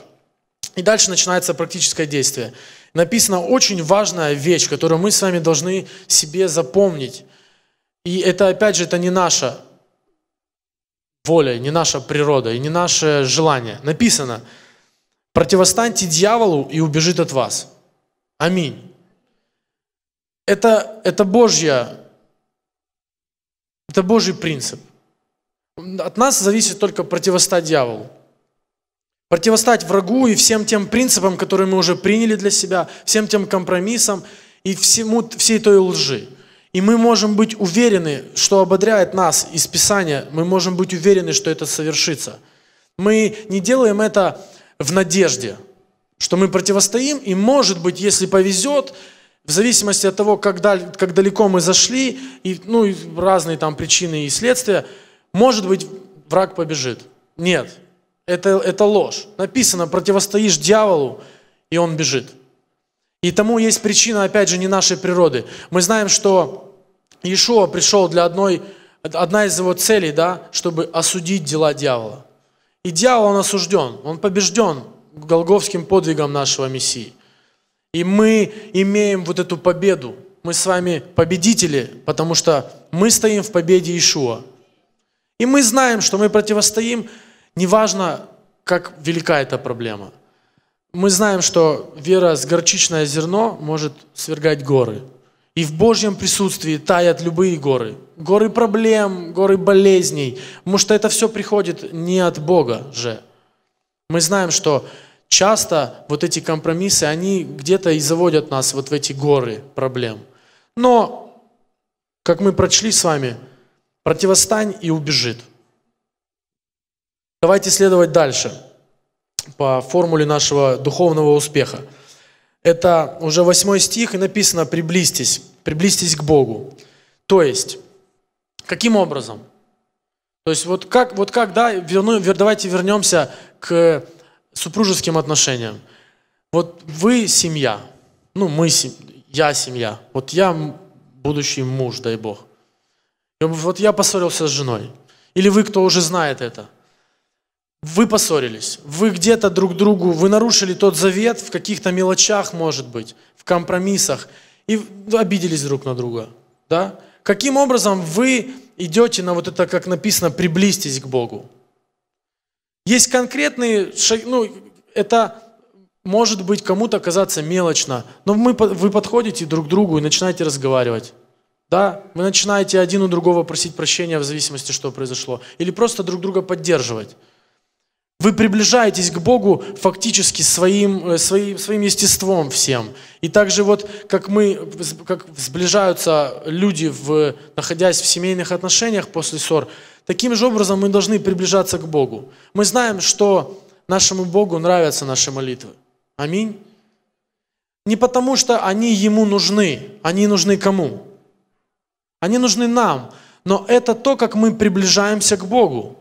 И дальше начинается практическое действие. Написана очень важная вещь, которую мы с вами должны себе запомнить. И это, опять же, это не наша воля, не наша природа и не наше желание. Написано – Противостаньте дьяволу и убежит от вас. Аминь. Это, это Божья, это Божий принцип. От нас зависит только противостать дьяволу. Противостать врагу и всем тем принципам, которые мы уже приняли для себя, всем тем компромиссам и всему, всей той лжи. И мы можем быть уверены, что ободряет нас из Писания, мы можем быть уверены, что это совершится. Мы не делаем это в надежде, что мы противостоим, и может быть, если повезет, в зависимости от того, как, даль, как далеко мы зашли, и, ну, и разные там причины и следствия, может быть, враг побежит. Нет, это, это ложь. Написано, противостоишь дьяволу, и он бежит. И тому есть причина, опять же, не нашей природы. Мы знаем, что Иешуа пришел для одной, одна из его целей, да, чтобы осудить дела дьявола. И дьявол, он осужден, он побежден голговским подвигом нашего Мессии. И мы имеем вот эту победу. Мы с вами победители, потому что мы стоим в победе Ишуа. И мы знаем, что мы противостоим, неважно, как велика эта проблема. Мы знаем, что вера с горчичное зерно может свергать горы – и в Божьем присутствии таят любые горы. Горы проблем, горы болезней. Потому что это все приходит не от Бога же. Мы знаем, что часто вот эти компромиссы, они где-то и заводят нас вот в эти горы проблем. Но, как мы прочли с вами, противостань и убежит. Давайте следовать дальше по формуле нашего духовного успеха. Это уже восьмой стих, и написано «приблизьтесь», «приблизьтесь к Богу». То есть, каким образом? То есть вот как, вот как да, верну, давайте вернемся к супружеским отношениям. Вот вы семья, ну мы, семья, я семья, вот я будущий муж, дай Бог. вот я поссорился с женой. Или вы, кто уже знает это – вы поссорились, вы где-то друг другу, вы нарушили тот завет в каких-то мелочах, может быть, в компромиссах, и обиделись друг на друга. Да? Каким образом вы идете на вот это, как написано, приблизьтесь к Богу? Есть конкретные шаги, ну, это может быть кому-то казаться мелочно, но мы, вы подходите друг к другу и начинаете разговаривать. Да, вы начинаете один у другого просить прощения в зависимости, что произошло. Или просто друг друга поддерживать. Вы приближаетесь к Богу фактически своим, э, своим, своим естеством всем. И также вот, как мы, как сближаются люди, в, находясь в семейных отношениях после ссор, таким же образом мы должны приближаться к Богу. Мы знаем, что нашему Богу нравятся наши молитвы. Аминь. Не потому, что они Ему нужны. Они нужны кому? Они нужны нам. Но это то, как мы приближаемся к Богу.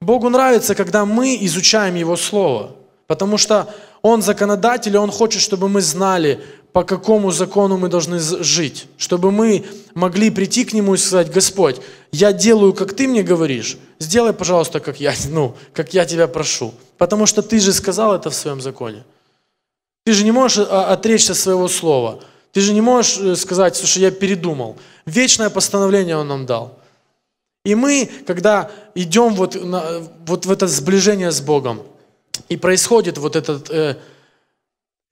Богу нравится, когда мы изучаем Его Слово, потому что Он законодатель, и Он хочет, чтобы мы знали, по какому закону мы должны жить, чтобы мы могли прийти к Нему и сказать, Господь, я делаю, как Ты мне говоришь, сделай, пожалуйста, как я, ну, как я Тебя прошу, потому что Ты же сказал это в Своем законе. Ты же не можешь а, отречься своего слова. Ты же не можешь э, сказать, слушай, я передумал. Вечное постановление Он нам дал. И мы, когда идем вот, на, вот в это сближение с Богом, и происходит вот эта э,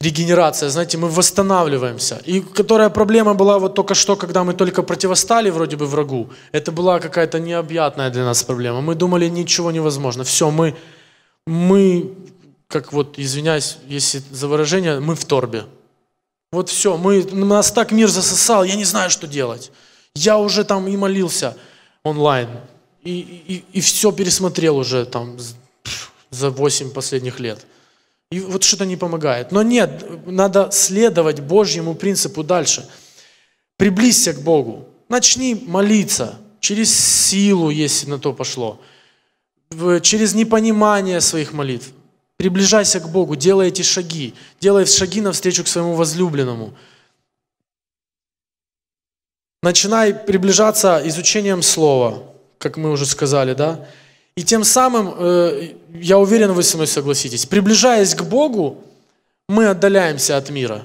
регенерация, знаете, мы восстанавливаемся. И которая проблема была вот только что, когда мы только противостали вроде бы врагу, это была какая-то необъятная для нас проблема. Мы думали, ничего невозможно. Все, мы, мы как вот, извиняюсь, если за выражение, мы в торбе. Вот все, мы, нас так мир засосал, я не знаю, что делать. Я уже там и молился онлайн. И, и, и все пересмотрел уже там за 8 последних лет. И вот что-то не помогает. Но нет, надо следовать Божьему принципу дальше. Приблизься к Богу. Начни молиться. Через силу, если на то пошло. Через непонимание своих молитв. Приближайся к Богу, делай эти шаги. Делай шаги навстречу к своему возлюбленному. Начинай приближаться изучением Слова, как мы уже сказали, да? И тем самым, э, я уверен, вы со мной согласитесь, приближаясь к Богу, мы отдаляемся от мира.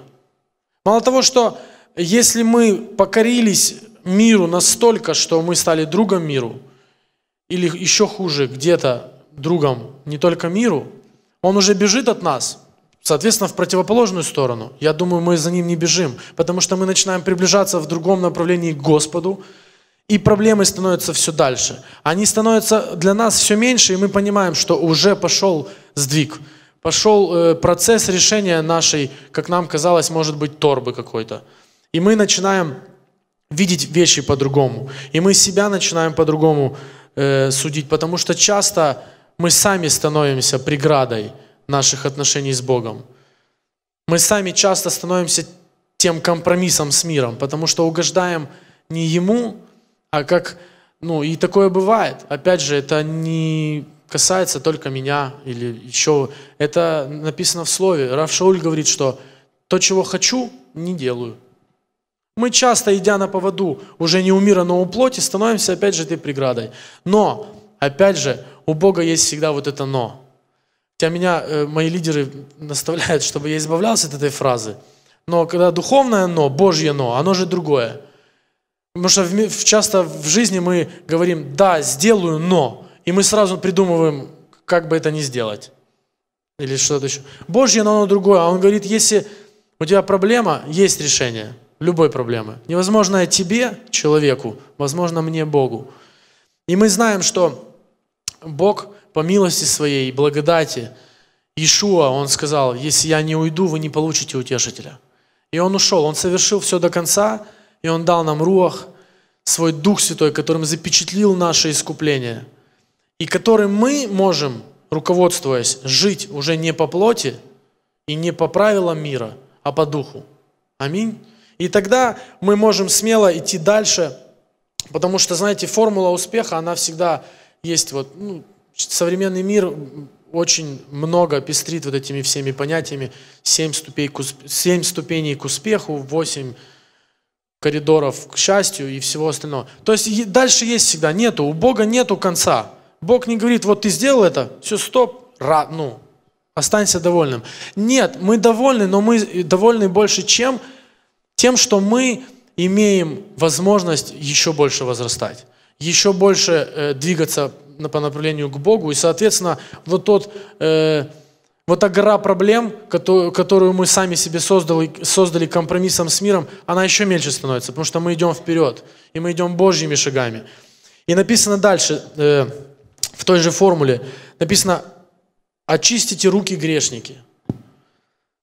Мало того, что если мы покорились миру настолько, что мы стали другом миру, или еще хуже, где-то другом не только миру, он уже бежит от нас. Соответственно, в противоположную сторону. Я думаю, мы за ним не бежим, потому что мы начинаем приближаться в другом направлении к Господу, и проблемы становятся все дальше. Они становятся для нас все меньше, и мы понимаем, что уже пошел сдвиг. Пошел э, процесс решения нашей, как нам казалось, может быть, торбы какой-то. И мы начинаем видеть вещи по-другому. И мы себя начинаем по-другому э, судить, потому что часто мы сами становимся преградой наших отношений с Богом. Мы сами часто становимся тем компромиссом с миром, потому что угождаем не ему, а как, ну, и такое бывает. Опять же, это не касается только меня или еще. Это написано в слове. Рав Шауль говорит, что то, чего хочу, не делаю. Мы часто, идя на поводу, уже не у мира, но у плоти, становимся опять же этой преградой. Но, опять же, у Бога есть всегда вот это «но». Хотя меня э, мои лидеры наставляют, чтобы я избавлялся от этой фразы. Но когда духовное «но», Божье «но», оно же другое. Потому что в, часто в жизни мы говорим «да, сделаю, но», и мы сразу придумываем, как бы это не сделать. Или что-то еще. Божье «но» оно другое. А он говорит, если у тебя проблема, есть решение любой проблемы. Невозможно тебе, человеку, возможно мне, Богу. И мы знаем, что Бог – по милости своей и благодати, Иешуа, он сказал, если я не уйду, вы не получите утешителя. И он ушел, он совершил все до конца, и он дал нам руах, свой Дух Святой, которым запечатлил наше искупление, и которым мы можем, руководствуясь, жить уже не по плоти и не по правилам мира, а по Духу. Аминь. И тогда мы можем смело идти дальше, потому что, знаете, формула успеха, она всегда есть вот, ну, современный мир очень много пестрит вот этими всеми понятиями. Семь, ступей к, семь ступеней к успеху, восемь коридоров к счастью и всего остального. То есть дальше есть всегда, нету, у Бога нету конца. Бог не говорит, вот ты сделал это, все, стоп, ра, ну, останься довольным. Нет, мы довольны, но мы э, довольны больше чем тем, что мы имеем возможность еще больше возрастать, еще больше э, двигаться по направлению к Богу. И, соответственно, вот тот, э, вот та гора проблем, которую мы сами себе создали, создали компромиссом с миром, она еще меньше становится, потому что мы идем вперед, и мы идем Божьими шагами. И написано дальше, э, в той же формуле, написано «очистите руки грешники».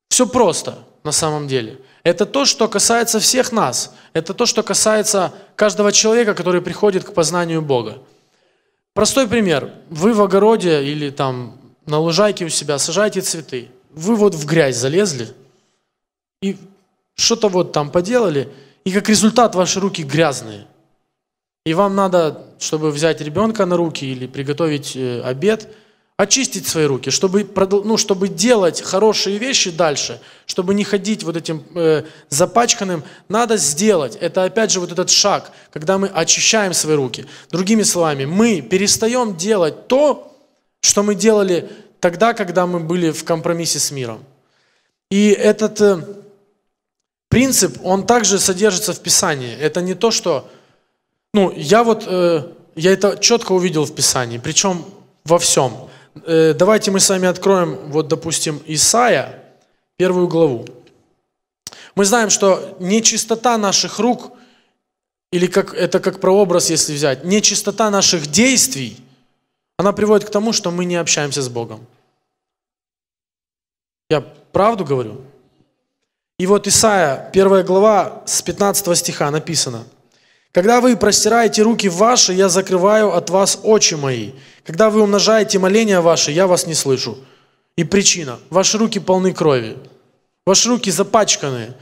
Все просто на самом деле. Это то, что касается всех нас. Это то, что касается каждого человека, который приходит к познанию Бога. Простой пример. Вы в огороде или там на лужайке у себя сажаете цветы. Вы вот в грязь залезли и что-то вот там поделали, и как результат ваши руки грязные. И вам надо, чтобы взять ребенка на руки или приготовить э, обед – очистить свои руки, чтобы, ну, чтобы делать хорошие вещи дальше, чтобы не ходить вот этим э, запачканным, надо сделать. Это опять же вот этот шаг, когда мы очищаем свои руки. Другими словами, мы перестаем делать то, что мы делали тогда, когда мы были в компромиссе с миром. И этот э, принцип, он также содержится в Писании. Это не то, что... Ну, я вот... Э, я это четко увидел в Писании, причем во всем. Э, давайте мы с вами откроем, вот, допустим, Исаия, первую главу. Мы знаем, что нечистота наших рук, или как, это как прообраз, если взять, нечистота наших действий, она приводит к тому, что мы не общаемся с Богом. Я правду говорю? И вот Исаия, первая глава, с 15 стиха написано – когда вы простираете руки ваши, я закрываю от вас очи мои. Когда вы умножаете моления ваши, я вас не слышу. И причина. Ваши руки полны крови. Ваши руки запачканы.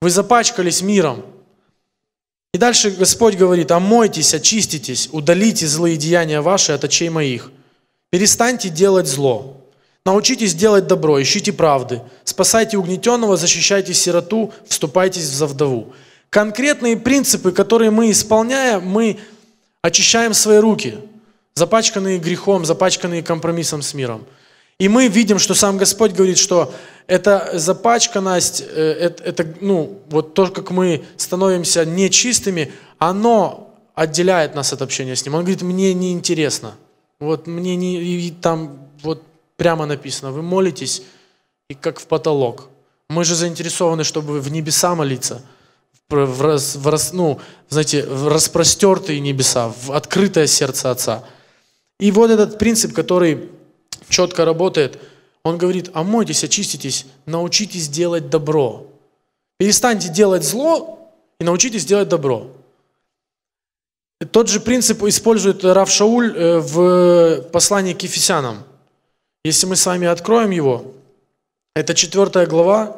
Вы запачкались миром. И дальше Господь говорит, омойтесь, очиститесь, удалите злые деяния ваши от очей моих. Перестаньте делать зло. Научитесь делать добро, ищите правды. Спасайте угнетенного, защищайте сироту, вступайтесь за вдову. Конкретные принципы, которые мы исполняя, мы очищаем свои руки, запачканные грехом, запачканные компромиссом с миром. И мы видим, что сам Господь говорит, что эта запачканность, э, это, это ну, вот то, как мы становимся нечистыми, оно отделяет нас от общения с Ним. Он говорит, мне неинтересно. Вот мне не... И там вот прямо написано, вы молитесь, и как в потолок. Мы же заинтересованы, чтобы в небеса молиться – в, раз, в, раз, ну, знаете, в распростертые небеса, в открытое сердце Отца. И вот этот принцип, который четко работает, он говорит, омойтесь, «А очиститесь, научитесь делать добро. Перестаньте делать зло и научитесь делать добро. Тот же принцип использует Рав Шауль э, в послании к Ефесянам. Если мы с вами откроем его, это четвертая глава.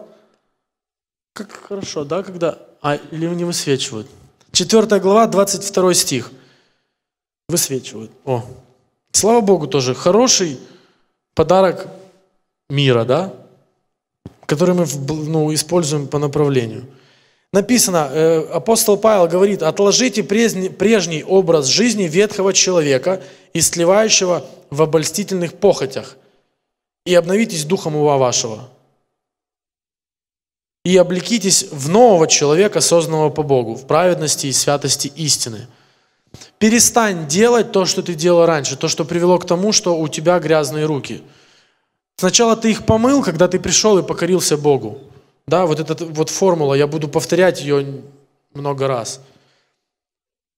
Как хорошо, да, когда а, или не высвечивают? 4 глава, 22 стих. Высвечивают. О. Слава Богу тоже. Хороший подарок мира, да? Который мы ну, используем по направлению. Написано, э, апостол Павел говорит, отложите прежний, прежний образ жизни ветхого человека, истлевающего в обольстительных похотях, и обновитесь духом ума вашего и облекитесь в нового человека, созданного по Богу, в праведности и святости истины. Перестань делать то, что ты делал раньше, то, что привело к тому, что у тебя грязные руки. Сначала ты их помыл, когда ты пришел и покорился Богу. Да, вот эта вот формула, я буду повторять ее много раз.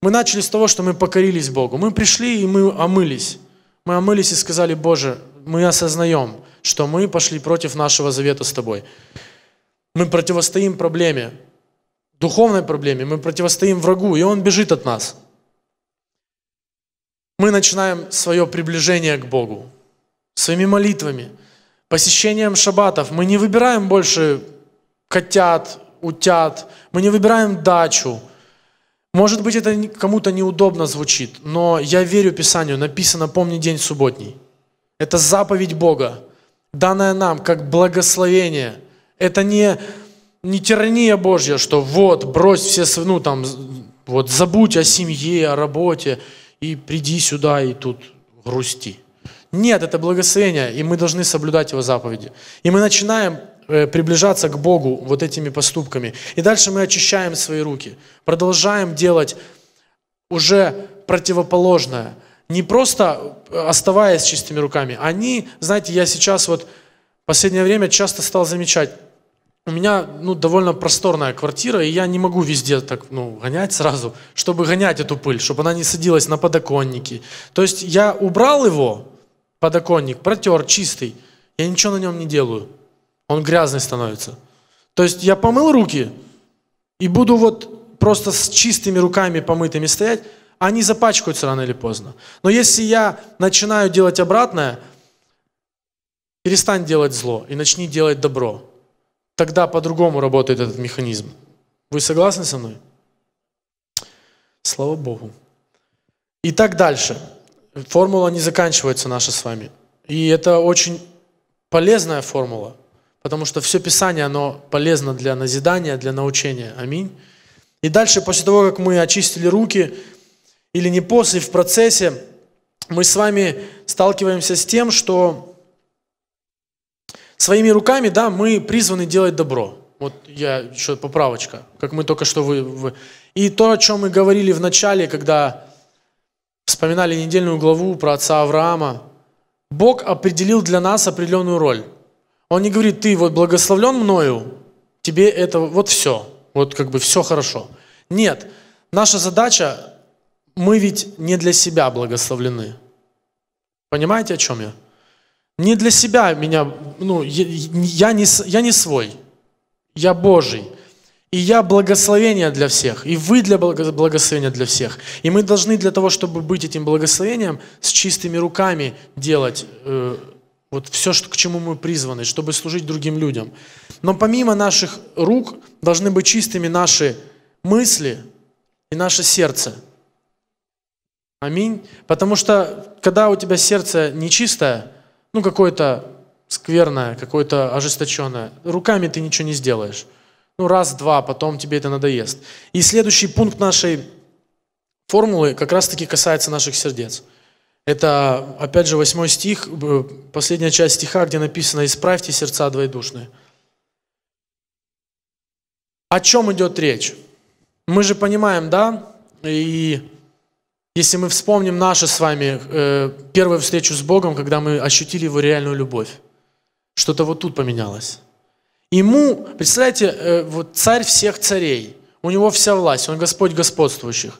Мы начали с того, что мы покорились Богу. Мы пришли и мы омылись. Мы омылись и сказали, Боже, мы осознаем, что мы пошли против нашего завета с Тобой. Мы противостоим проблеме, духовной проблеме, мы противостоим врагу, и он бежит от нас. Мы начинаем свое приближение к Богу своими молитвами, посещением шаббатов. Мы не выбираем больше котят, утят, мы не выбираем дачу. Может быть, это кому-то неудобно звучит, но я верю Писанию, написано «Помни день субботний». Это заповедь Бога, данная нам как благословение – это не, не тирания Божья, что вот, брось все, ну там, вот забудь о семье, о работе, и приди сюда, и тут грусти. Нет, это благословение, и мы должны соблюдать его заповеди. И мы начинаем э, приближаться к Богу вот этими поступками. И дальше мы очищаем свои руки, продолжаем делать уже противоположное. Не просто э, оставаясь чистыми руками. Они, знаете, я сейчас вот в последнее время часто стал замечать, у меня ну, довольно просторная квартира, и я не могу везде так ну, гонять сразу, чтобы гонять эту пыль, чтобы она не садилась на подоконники. То есть я убрал его, подоконник, протер, чистый, я ничего на нем не делаю. Он грязный становится. То есть я помыл руки и буду вот просто с чистыми руками помытыми стоять, они запачкаются рано или поздно. Но если я начинаю делать обратное, перестань делать зло и начни делать добро тогда по-другому работает этот механизм. Вы согласны со мной? Слава Богу. И так дальше. Формула не заканчивается наша с вами. И это очень полезная формула, потому что все Писание, оно полезно для назидания, для научения. Аминь. И дальше, после того, как мы очистили руки, или не после, в процессе, мы с вами сталкиваемся с тем, что своими руками, да, мы призваны делать добро. Вот я еще поправочка, как мы только что вы, вы. И то, о чем мы говорили в начале, когда вспоминали недельную главу про отца Авраама, Бог определил для нас определенную роль. Он не говорит, ты вот благословлен мною, тебе это вот все, вот как бы все хорошо. Нет, наша задача, мы ведь не для себя благословлены. Понимаете, о чем я? Не для себя меня, ну, я, я, не, я не свой, я Божий. И я благословение для всех, и вы для благословения для всех. И мы должны для того, чтобы быть этим благословением, с чистыми руками делать э, вот все, что, к чему мы призваны, чтобы служить другим людям. Но помимо наших рук должны быть чистыми наши мысли и наше сердце. Аминь. Потому что когда у тебя сердце нечистое, ну, какое-то скверное, какое-то ожесточенное. Руками ты ничего не сделаешь. Ну, раз-два, потом тебе это надоест. И следующий пункт нашей формулы как раз-таки касается наших сердец. Это, опять же, восьмой стих, э, последняя часть стиха, где написано «Исправьте сердца двоедушные». О чем идет речь? Мы же понимаем, да, и если мы вспомним нашу с вами э, первую встречу с Богом, когда мы ощутили Его реальную любовь, что-то вот тут поменялось. Ему, представляете, э, вот царь всех царей, у него вся власть, он Господь господствующих.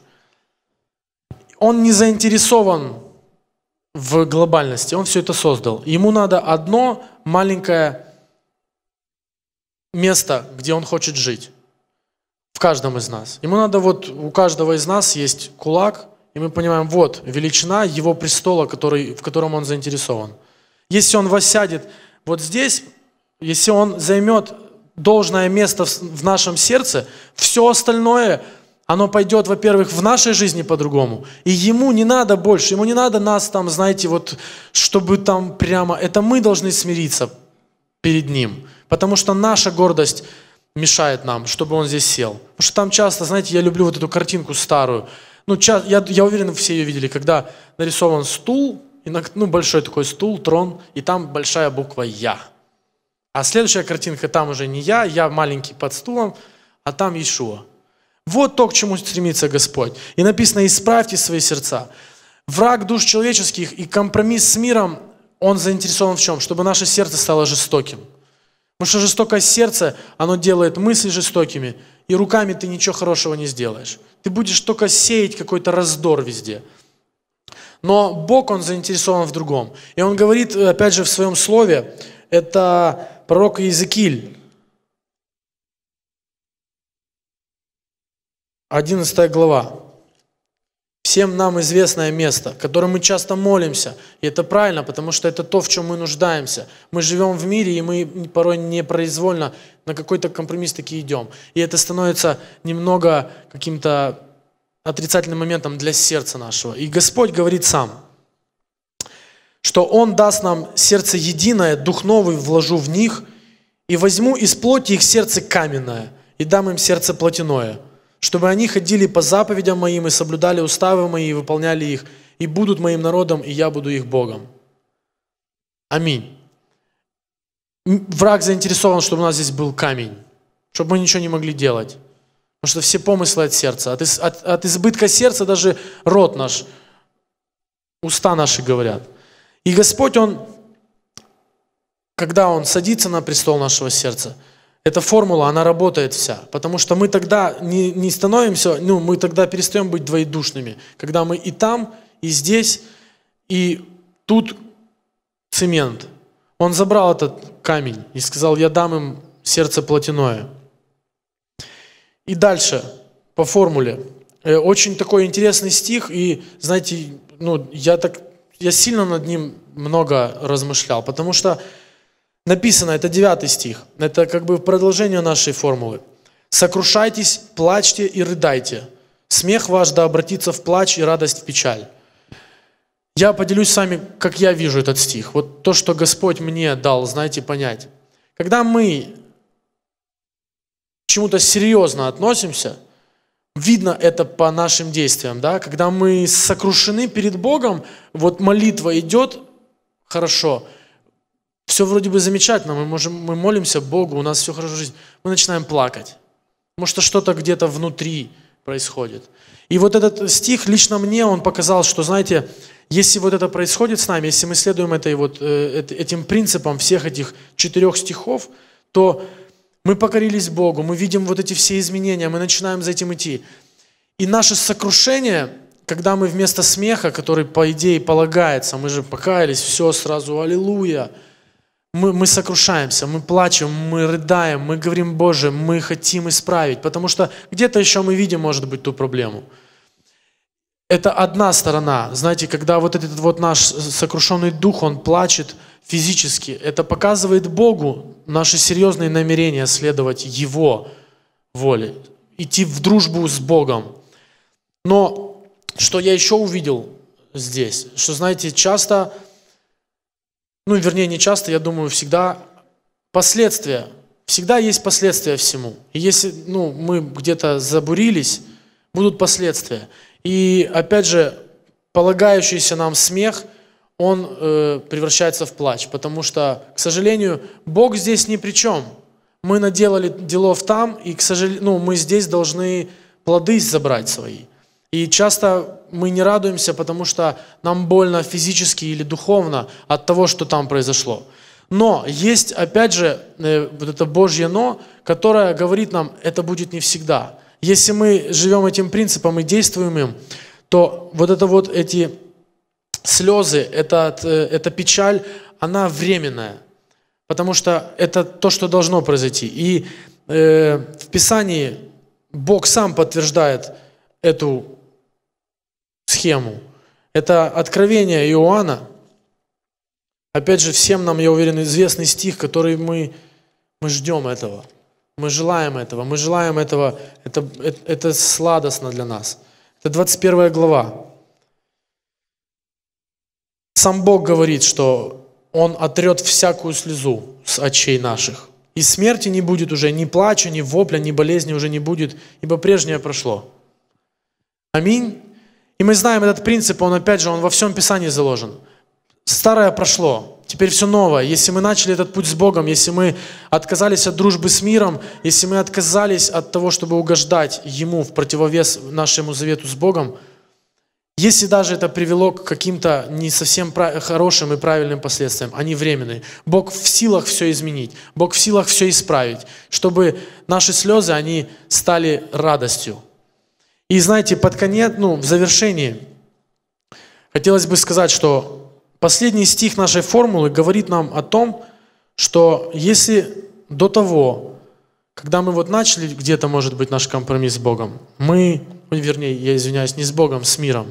Он не заинтересован в глобальности, он все это создал. Ему надо одно маленькое место, где он хочет жить. В каждом из нас. Ему надо вот, у каждого из нас есть кулак, и мы понимаем, вот величина его престола, который, в котором он заинтересован. Если он воссядет вот здесь, если он займет должное место в нашем сердце, все остальное, оно пойдет, во-первых, в нашей жизни по-другому. И ему не надо больше, ему не надо нас там, знаете, вот, чтобы там прямо... Это мы должны смириться перед ним, потому что наша гордость мешает нам, чтобы он здесь сел. Потому что там часто, знаете, я люблю вот эту картинку старую – ну, ча- я, я уверен, все ее видели, когда нарисован стул, ну, большой такой стул, трон, и там большая буква «Я». А следующая картинка, там уже не я, я маленький под стулом, а там Ишуа. Вот то, к чему стремится Господь. И написано, исправьте свои сердца. Враг душ человеческих и компромисс с миром, он заинтересован в чем? Чтобы наше сердце стало жестоким. Потому что жестокое сердце, оно делает мысли жестокими, и руками ты ничего хорошего не сделаешь. Ты будешь только сеять какой-то раздор везде. Но Бог, Он заинтересован в другом. И Он говорит, опять же, в своем слове, это пророк Иезекииль, 11 глава всем нам известное место, которое мы часто молимся. И это правильно, потому что это то, в чем мы нуждаемся. Мы живем в мире, и мы порой непроизвольно на какой-то компромисс таки идем. И это становится немного каким-то отрицательным моментом для сердца нашего. И Господь говорит сам, что Он даст нам сердце единое, дух новый вложу в них, и возьму из плоти их сердце каменное, и дам им сердце плотяное – чтобы они ходили по заповедям моим и соблюдали уставы мои и выполняли их, и будут моим народом, и я буду их Богом. Аминь. Враг заинтересован, чтобы у нас здесь был камень, чтобы мы ничего не могли делать. Потому что все помыслы от сердца. От, из, от, от избытка сердца даже рот наш, уста наши говорят. И Господь, Он, когда Он садится на престол нашего сердца – эта формула, она работает вся, потому что мы тогда не, не становимся, ну, мы тогда перестаем быть двоедушными, когда мы и там, и здесь, и тут цемент. Он забрал этот камень и сказал, я дам им сердце плотяное. И дальше, по формуле. Э, очень такой интересный стих, и, знаете, ну, я так, я сильно над ним много размышлял, потому что написано, это 9 стих, это как бы продолжение нашей формулы. «Сокрушайтесь, плачьте и рыдайте. Смех ваш да обратится в плач и радость в печаль». Я поделюсь с вами, как я вижу этот стих. Вот то, что Господь мне дал, знаете, понять. Когда мы к чему-то серьезно относимся, видно это по нашим действиям, да? Когда мы сокрушены перед Богом, вот молитва идет хорошо – все вроде бы замечательно, мы, можем, мы молимся Богу, у нас все хорошо жизнь. Мы начинаем плакать, потому что что-то где-то внутри происходит. И вот этот стих лично мне, он показал, что, знаете, если вот это происходит с нами, если мы следуем этой вот, э, этим принципам всех этих четырех стихов, то мы покорились Богу, мы видим вот эти все изменения, мы начинаем за этим идти. И наше сокрушение, когда мы вместо смеха, который по идее полагается, мы же покаялись, все сразу, аллилуйя – мы, мы сокрушаемся, мы плачем, мы рыдаем, мы говорим, Боже, мы хотим исправить, потому что где-то еще мы видим, может быть, ту проблему. Это одна сторона. Знаете, когда вот этот вот наш сокрушенный дух, он плачет физически, это показывает Богу наши серьезные намерения следовать Его воле, идти в дружбу с Богом. Но что я еще увидел здесь, что, знаете, часто ну, вернее, не часто, я думаю, всегда последствия. Всегда есть последствия всему. И если ну, мы где-то забурились, будут последствия. И опять же, полагающийся нам смех, он э, превращается в плач, потому что, к сожалению, Бог здесь ни при чем. Мы наделали делов там, и, к сожалению, ну, мы здесь должны плоды забрать свои. И часто мы не радуемся, потому что нам больно физически или духовно от того, что там произошло. Но есть, опять же, э, вот это Божье «но», которое говорит нам, это будет не всегда. Если мы живем этим принципом и действуем им, то вот это вот эти слезы, эта, э, эта печаль, она временная. Потому что это то, что должно произойти. И э, в Писании Бог сам подтверждает эту схему. Это откровение Иоанна. Опять же, всем нам, я уверен, известный стих, который мы, мы ждем этого. Мы желаем этого, мы желаем этого. Это, это, это сладостно для нас. Это 21 глава. Сам Бог говорит, что Он отрет всякую слезу с очей наших. И смерти не будет уже, ни плача, ни вопля, ни болезни уже не будет, ибо прежнее прошло. Аминь. И мы знаем этот принцип, он опять же, он во всем Писании заложен. Старое прошло, теперь все новое. Если мы начали этот путь с Богом, если мы отказались от дружбы с миром, если мы отказались от того, чтобы угождать Ему в противовес нашему завету с Богом, если даже это привело к каким-то не совсем хорошим и правильным последствиям, они а временные. Бог в силах все изменить, Бог в силах все исправить, чтобы наши слезы, они стали радостью, и знаете, под конец, ну, в завершении, хотелось бы сказать, что последний стих нашей формулы говорит нам о том, что если до того, когда мы вот начали где-то, может быть, наш компромисс с Богом, мы, вернее, я извиняюсь, не с Богом, с миром,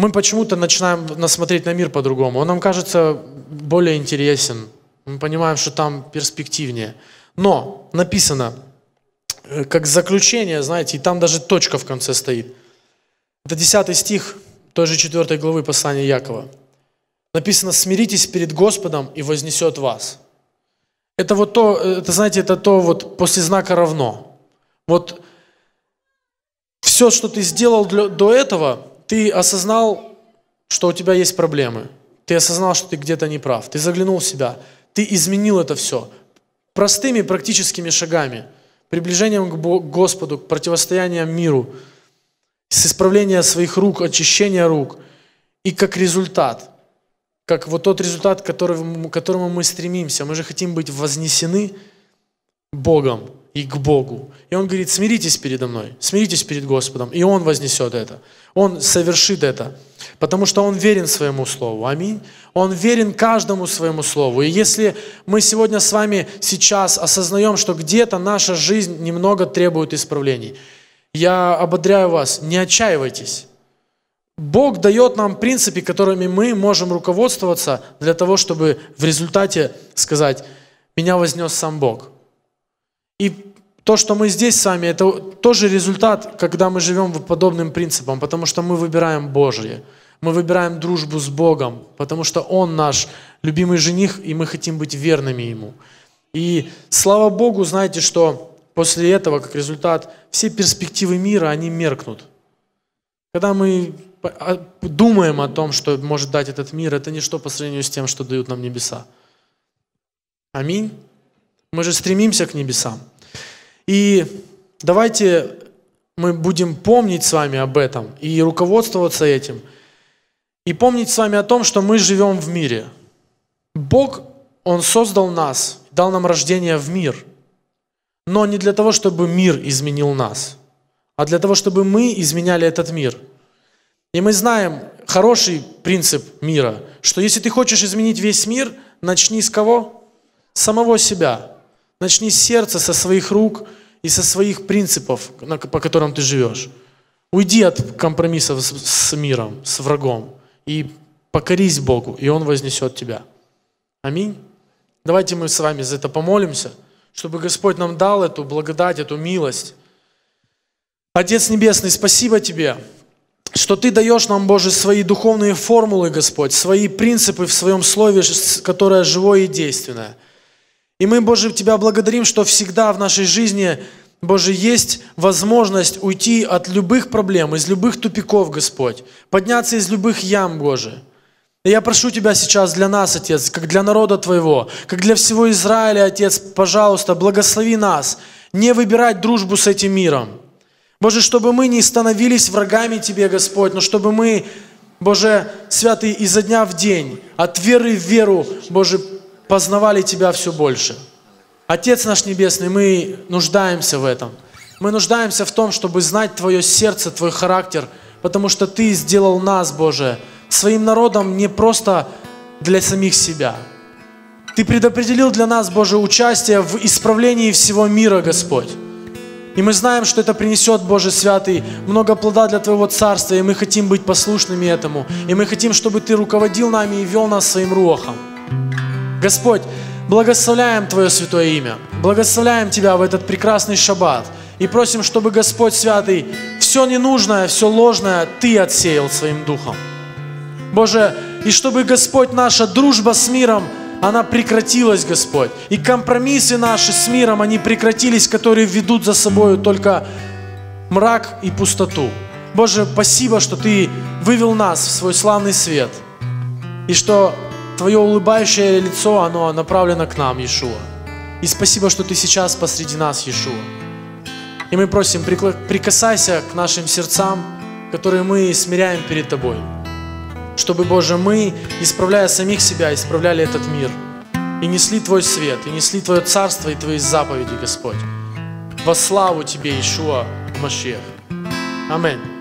мы почему-то начинаем смотреть на мир по-другому. Он нам кажется более интересен. Мы понимаем, что там перспективнее. Но написано, Э, как заключение, знаете, и там даже точка в конце стоит. Это 10 стих той же 4 главы послания Якова. Написано, смиритесь перед Господом и вознесет вас. Это вот то, э, это, знаете, это то вот после знака равно. Вот все, что ты сделал для, до этого, ты осознал, что у тебя есть проблемы. Ты осознал, что ты где-то неправ. Ты заглянул в себя. Ты изменил это все простыми практическими шагами приближением к Господу, к противостоянию миру, с исправления своих рук, очищения рук. И как результат, как вот тот результат, к которому мы стремимся, мы же хотим быть вознесены Богом – и к Богу. И он говорит, смиритесь передо мной, смиритесь перед Господом, и он вознесет это. Он совершит это, потому что Он верен своему Слову. Аминь. Он верен каждому своему Слову. И если мы сегодня с вами сейчас осознаем, что где-то наша жизнь немного требует исправлений, я ободряю вас, не отчаивайтесь. Бог дает нам принципы, которыми мы можем руководствоваться для того, чтобы в результате сказать, меня вознес сам Бог. И то, что мы здесь с вами, это тоже результат, когда мы живем по подобным принципам, потому что мы выбираем Божье. Мы выбираем дружбу с Богом, потому что Он наш любимый жених, и мы хотим быть верными Ему. И слава Богу, знаете, что после этого, как результат, все перспективы мира, они меркнут. Когда мы а, думаем о том, что может дать этот мир, это ничто по сравнению с тем, что дают нам небеса. Аминь. Мы же стремимся к небесам. И давайте мы будем помнить с вами об этом и руководствоваться этим. И помнить с вами о том, что мы живем в мире. Бог, Он создал нас, дал нам рождение в мир. Но не для того, чтобы мир изменил нас, а для того, чтобы мы изменяли этот мир. И мы знаем хороший принцип мира, что если ты хочешь изменить весь мир, начни с кого? С самого себя. Начни с сердца, со своих рук и со своих принципов, по которым ты живешь. Уйди от компромиссов с миром, с врагом. И покорись Богу, и Он вознесет тебя. Аминь. Давайте мы с вами за это помолимся, чтобы Господь нам дал эту благодать, эту милость. Отец Небесный, спасибо Тебе, что Ты даешь нам, Боже, свои духовные формулы, Господь, свои принципы в Своем Слове, которое живое и действенное – и мы, Боже, Тебя благодарим, что всегда в нашей жизни, Боже, есть возможность уйти от любых проблем, из любых тупиков, Господь, подняться из любых ям, Боже. И я прошу Тебя сейчас для нас, Отец, как для народа Твоего, как для всего Израиля, Отец, пожалуйста, благослови нас не выбирать дружбу с этим миром. Боже, чтобы мы не становились врагами Тебе, Господь, но чтобы мы Боже, святые изо дня в день, от веры в веру, Боже, познавали Тебя все больше. Отец наш Небесный, мы нуждаемся в этом. Мы нуждаемся в том, чтобы знать Твое сердце, Твой характер, потому что Ты сделал нас, Боже, своим народом не просто для самих себя. Ты предопределил для нас, Боже, участие в исправлении всего мира, Господь. И мы знаем, что это принесет, Боже Святый, много плода для Твоего Царства, и мы хотим быть послушными этому. И мы хотим, чтобы Ты руководил нами и вел нас своим руахом. Господь, благословляем Твое святое имя, благословляем Тебя в этот прекрасный шаббат и просим, чтобы Господь Святый все ненужное, все ложное Ты отсеял своим духом. Боже, и чтобы, Господь, наша дружба с миром, она прекратилась, Господь. И компромиссы наши с миром, они прекратились, которые ведут за собой только мрак и пустоту. Боже, спасибо, что Ты вывел нас в свой славный свет. И что Твое улыбающее лицо, оно направлено к нам, Иешуа. И спасибо, что ты сейчас посреди нас, Иешуа. И мы просим, прикасайся к нашим сердцам, которые мы смиряем перед Тобой. Чтобы, Боже, мы, исправляя самих себя, исправляли этот мир. И несли Твой свет, и несли Твое царство и Твои заповеди, Господь. Во славу Тебе, Ишуа, Машех. Аминь.